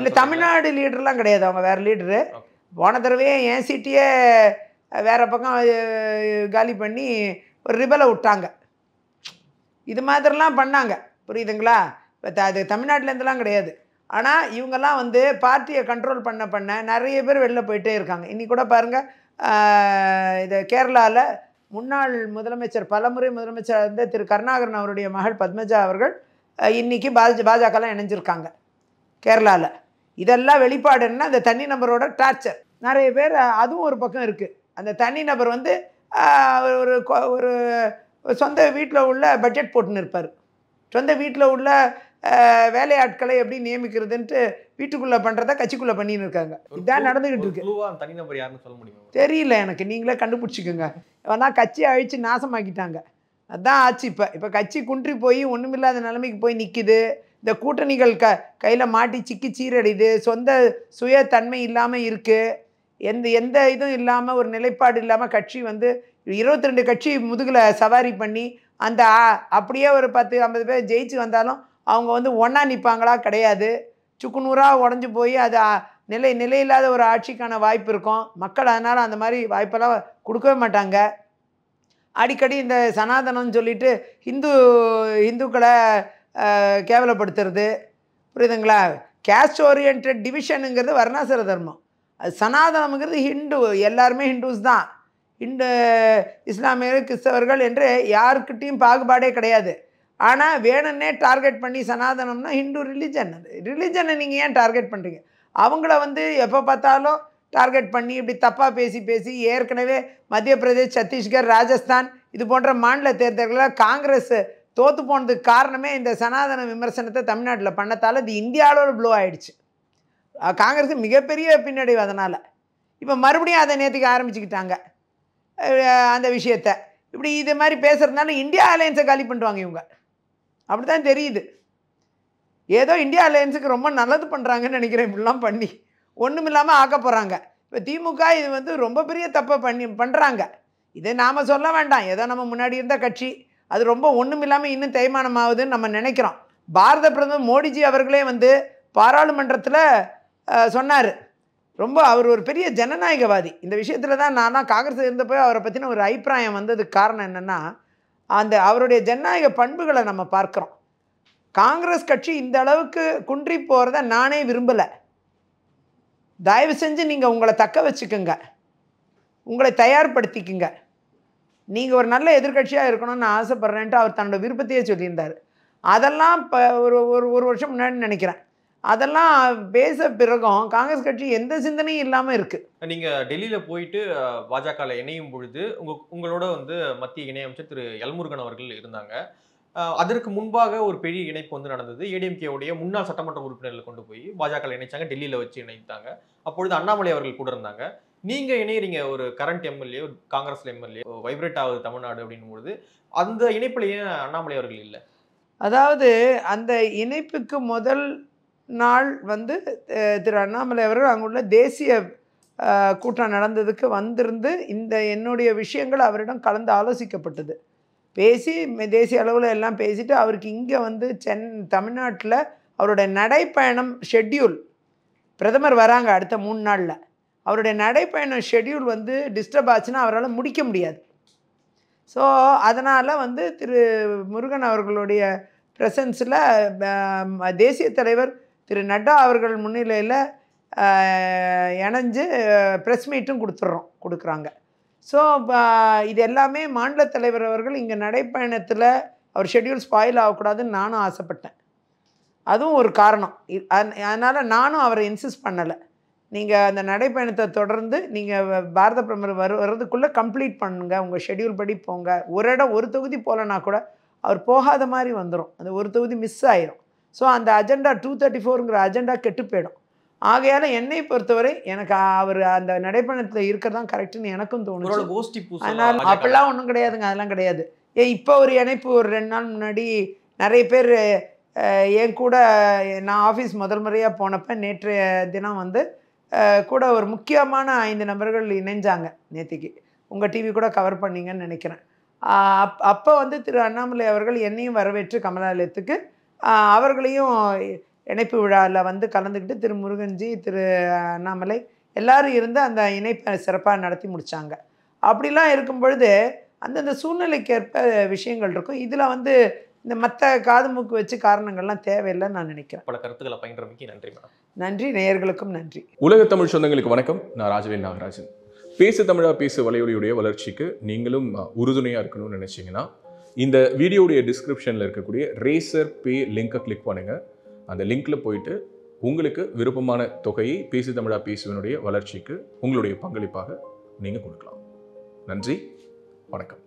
Speaker 2: இல்லை தமிழ்நாடு
Speaker 1: லீடர்லாம் கிடையாது அவங்க வேறு லீடரு போன தடவையே என் சிட்டியே வேறு பக்கம் காலி பண்ணி ஒரு ரிபலை விட்டாங்க இது மாதிரிலாம் பண்ணாங்க புரியுதுங்களா இப்போ அது தமிழ்நாட்டிலேருந்துலாம் கிடையாது ஆனால் இவங்கெல்லாம் வந்து பார்ட்டியை கண்ட்ரோல் பண்ண பண்ண நிறைய பேர் வெளில போயிட்டே இருக்காங்க இன்றைக்கூட கூட பாருங்கள் இது கேரளாவில் முன்னாள் முதலமைச்சர் பலமுறை முதலமைச்சர் இருந்த திரு கருணாகரன் அவருடைய மகள் பத்மஜா அவர்கள் இன்றைக்கி பாஜ பாஜகலாம் இணைஞ்சிருக்காங்க கேரளாவில் இதெல்லாம் வெளிப்பாடுன்னா அந்த தனி நபரோட டார்ச்சர் நிறைய பேர் அதுவும் ஒரு பக்கம் இருக்குது அந்த தனி நபர் வந்து ஒரு ஒரு சொந்த வீட்டில் உள்ள பட்ஜெட் போட்டுன்னு இருப்பார் சொந்த வீட்டில் உள்ள வேலையாட்களை எப்படி நியமிக்கிறதுன்ட்டு வீட்டுக்குள்ளே பண்ணுறதா கட்சிக்குள்ளே பண்ணின்னு இருக்காங்க இதான் நடந்துக்கிட்டு இருக்கு
Speaker 2: தனிநபர் யாருன்னு சொல்ல முடியும்
Speaker 1: தெரியல எனக்கு நீங்களே கண்டுபிடிச்சிக்கோங்க ஆனால் கட்சி அழித்து நாசமாக்கிட்டாங்க அதுதான் ஆச்சு இப்போ இப்போ கட்சி குன்றி போய் ஒன்றுமில்லாத நிலைமைக்கு போய் நிற்குது இந்த கூட்டணிகள் க கையில் மாட்டி சிக்கி சீரடையுது சொந்த சுய தன்மை இல்லாமல் இருக்குது எந்த எந்த இதுவும் இல்லாமல் ஒரு நிலைப்பாடு இல்லாமல் கட்சி வந்து இருபத்தி ரெண்டு கட்சி முதுகில் சவாரி பண்ணி அந்த அப்படியே ஒரு பத்து ஐம்பது பேர் ஜெயிச்சு வந்தாலும் அவங்க வந்து ஒன்றா நிற்பாங்களா கிடையாது சுக்குநூறாக உடஞ்சி போய் அது நிலை நிலையில்லாத ஒரு ஆட்சிக்கான வாய்ப்பு இருக்கும் மக்கள் அதனால் அந்த மாதிரி வாய்ப்பெல்லாம் கொடுக்கவே மாட்டாங்க அடிக்கடி இந்த சனாதனம்னு சொல்லிட்டு ஹிந்து இந்துக்களை கேவலப்படுத்துறது புரியுதுங்களா கேஸ்ட் ஓரியன்ட் டிவிஷனுங்கிறது வர்ணாசிர தர்மம் அது சனாதனம்ங்கிறது ஹிந்து எல்லாருமே ஹிந்துஸ் தான் இந்து இஸ்லாமியர் கிறிஸ்தவர்கள் என்று யாருக்கிட்டேயும் பாகுபாடே கிடையாது ஆனால் வேணும்னே டார்கெட் பண்ணி சனாதனம்னா ஹிந்து ரிலிஜன் அது ரிலிஜனை நீங்கள் ஏன் டார்கெட் பண்ணுறீங்க அவங்கள வந்து எப்போ பார்த்தாலும் டார்கெட் பண்ணி இப்படி தப்பாக பேசி பேசி ஏற்கனவே மத்திய பிரதேஷ் சத்தீஸ்கர் ராஜஸ்தான் இது போன்ற மாநில தேர்தல்களில் காங்கிரஸ் தோற்று போனதுக்கு காரணமே இந்த சனாதன விமர்சனத்தை தமிழ்நாட்டில் பண்ணத்தால் இது இந்தியாவில் ப்ளோ ஆகிடுச்சு காங்கிரஸ் மிகப்பெரிய பின்னடைவு அதனால் இப்போ மறுபடியும் அதை நேற்றுக்கு ஆரம்பிச்சுக்கிட்டாங்க அந்த விஷயத்தை இப்படி இது மாதிரி பேசுகிறதுனால இந்தியா அலையன்ஸை காலி பண்ணுவாங்க இவங்க அப்படி தான் தெரியுது ஏதோ இந்தியா அலையன்ஸுக்கு ரொம்ப நல்லது பண்ணுறாங்கன்னு நினைக்கிறேன் இப்படிலாம் பண்ணி ஒன்றும் இல்லாமல் ஆக்க போகிறாங்க இப்போ திமுக இது வந்து ரொம்ப பெரிய தப்பை பண்ணி பண்ணுறாங்க இதை நாம் சொல்ல வேண்டாம் ஏதோ நம்ம முன்னாடி இருந்த கட்சி அது ரொம்ப ஒன்றும் இல்லாமல் இன்னும் தேய்மானம் ஆகுதுன்னு நம்ம நினைக்கிறோம் பாரத பிரதமர் மோடிஜி அவர்களே வந்து பாராளுமன்றத்தில் சொன்னார் ரொம்ப அவர் ஒரு பெரிய ஜனநாயகவாதி இந்த விஷயத்தில் தான் நான் காங்கிரஸ் இருந்தப்போ அவரை பற்றின ஒரு அபிப்பிராயம் வந்ததுக்கு காரணம் என்னென்னா அந்த அவருடைய ஜனநாயக பண்புகளை நம்ம பார்க்குறோம் காங்கிரஸ் கட்சி இந்த அளவுக்கு குன்றி போகிறத நானே விரும்பலை தயவு செஞ்சு நீங்கள் உங்களை தக்க வச்சுக்கோங்க உங்களை தயார்படுத்திக்குங்க நீங்கள் ஒரு நல்ல எதிர்கட்சியாக இருக்கணும்னு ஆசைப்பட்றேன்ட்டு அவர் தன்னோட விருப்பத்தையே சொல்லியிருந்தார் அதெல்லாம் இப்போ ஒரு ஒரு ஒரு வருஷம் முன்னாடி நினைக்கிறேன் அதெல்லாம் பேச பிறகும் காங்கிரஸ் கட்சி எந்த சிந்தனையும் இல்லாமல்
Speaker 2: இருக்குது நீங்கள் டெல்லியில் போயிட்டு பாஜகவில் இணையும் பொழுது உங்கள் உங்களோட வந்து மத்திய இணையமைச்சர் திரு எல்முருகன் அவர்கள் இருந்தாங்க அதற்கு முன்பாக ஒரு பெரிய இணைப்பு வந்து நடந்தது ஏடிஎம்கேவுடைய முன்னாள் சட்டமன்ற உறுப்பினர்கள் கொண்டு போய் பாஜக இணைச்சாங்க டெல்லியில் வச்சு இணைத்தாங்க அப்பொழுது அண்ணாமலை அவர்கள் கூட இருந்தாங்க நீங்க இணையறீங்க ஒரு கரண்ட் எம்எல்ஏ ஒரு காங்கிரஸ் எம்எல்ஏ வைப்ரேட் ஆகுது தமிழ்நாடு பொழுது அந்த இணைப்புல அண்ணாமலை அவர்கள் இல்லை
Speaker 1: அதாவது அந்த இணைப்புக்கு முதல் நாள் வந்து திரு அண்ணாமலை அவர்கள் அங்குள்ள தேசிய கூட்டம் நடந்ததுக்கு வந்திருந்து இந்த என்னுடைய விஷயங்கள் அவரிடம் கலந்து ஆலோசிக்கப்பட்டது பேசி தேசிய அளவில் எல்லாம் பேசிவிட்டு அவருக்கு இங்கே வந்து சென் தமிழ்நாட்டில் அவருடைய நடைப்பயணம் ஷெட்யூல் பிரதமர் வராங்க அடுத்த மூணு நாளில் அவருடைய நடைப்பயணம் ஷெட்யூல் வந்து டிஸ்டர்ப் ஆச்சுன்னா அவரால் முடிக்க முடியாது ஸோ அதனால் வந்து திரு முருகன் அவர்களுடைய ப்ரெசன்ஸில் தேசிய தலைவர் திரு நட்டா அவர்கள் முன்னிலையில் இணைஞ்சு ப்ரெஸ் மீட்டும் கொடுத்துட்றோம் கொடுக்குறாங்க ஸோ இது எல்லாமே மாநில தலைவர் அவர்கள் இங்கே நடைப்பயணத்தில் அவர் ஷெட்யூல் ஸ்பாயில் ஆகக்கூடாதுன்னு நானும் ஆசைப்பட்டேன் அதுவும் ஒரு காரணம் அதனால் நானும் அவரை இன்சிஸ்ட் பண்ணலை நீங்கள் அந்த நடைப்பயணத்தை தொடர்ந்து நீங்கள் பாரத பிரதமர் வரு வர்றதுக்குள்ளே கம்ப்ளீட் பண்ணுங்கள் உங்கள் ஷெடியூல் படி போங்க ஒரு இடம் ஒரு தொகுதி போகலன்னா கூட அவர் போகாத மாதிரி வந்துடும் அந்த ஒரு தொகுதி மிஸ் ஆயிரும் ஸோ அந்த அஜெண்டா டூ தேர்ட்டி ஃபோருங்கிற அஜெண்டா கெட்டு போயிடும் ஆகையால் என்னை பொறுத்தவரை எனக்கு அவர் அந்த நடைப்பயணத்தில் இருக்கிறதான் கரெக்டுன்னு எனக்கும் தோணும் அதனால் அப்படிலாம் ஒன்றும் கிடையாதுங்க அதெல்லாம் கிடையாது ஏன் இப்போ ஒரு இணைப்பு ஒரு ரெண்டு நாள் முன்னாடி நிறைய பேர் என் கூட நான் ஆஃபீஸ் முதல் முறையாக போனப்போ நேற்றைய தினம் வந்து கூட ஒரு முக்கியமான ஐந்து நபர்கள் இணைஞ்சாங்க நேத்திக்கு உங்கள் டிவி கூட கவர் பண்ணிங்கன்னு நினைக்கிறேன் அப் அப்போ வந்து திரு அண்ணாமலை அவர்கள் என்னையும் வரவேற்று கமலாலயத்துக்கு அவர்களையும் இணைப்பு விழாவில் வந்து கலந்துக்கிட்டு திரு முருகன்ஜி திரு அண்ணாமலை எல்லாரும் இருந்து அந்த இணைப்பை சிறப்பாக நடத்தி முடித்தாங்க அப்படிலாம் இருக்கும் பொழுது அந்தந்த சூழ்நிலைக்கேற்ப விஷயங்கள் இருக்கும் இதில் வந்து இந்த மற்ற காது மூக்கு வச்சு காரணங்கள்லாம் தேவையில்லைன்னு நான் நினைக்கிறேன்
Speaker 2: பல கருத்துக்களை பயின்றமைக்கு நன்றி மேடம்
Speaker 1: நன்றி நேயர்களுக்கும் நன்றி
Speaker 2: உலக தமிழ் சொந்தங்களுக்கு வணக்கம் நான் ராஜவேல் நாகராஜன் பேசு தமிழா பேசு வலையொலியுடைய வளர்ச்சிக்கு நீங்களும் உறுதுணையாக இருக்கணும்னு நினச்சிங்கன்னா இந்த வீடியோடைய டிஸ்கிரிப்ஷனில் இருக்கக்கூடிய ரேசர் பே லிங்க்கை கிளிக் பண்ணுங்கள் அந்த லிங்க்கில் போயிட்டு உங்களுக்கு விருப்பமான தொகையை பேசி தமிழா பேசுவனுடைய வளர்ச்சிக்கு உங்களுடைய பங்களிப்பாக நீங்கள் கொடுக்கலாம் நன்றி வணக்கம்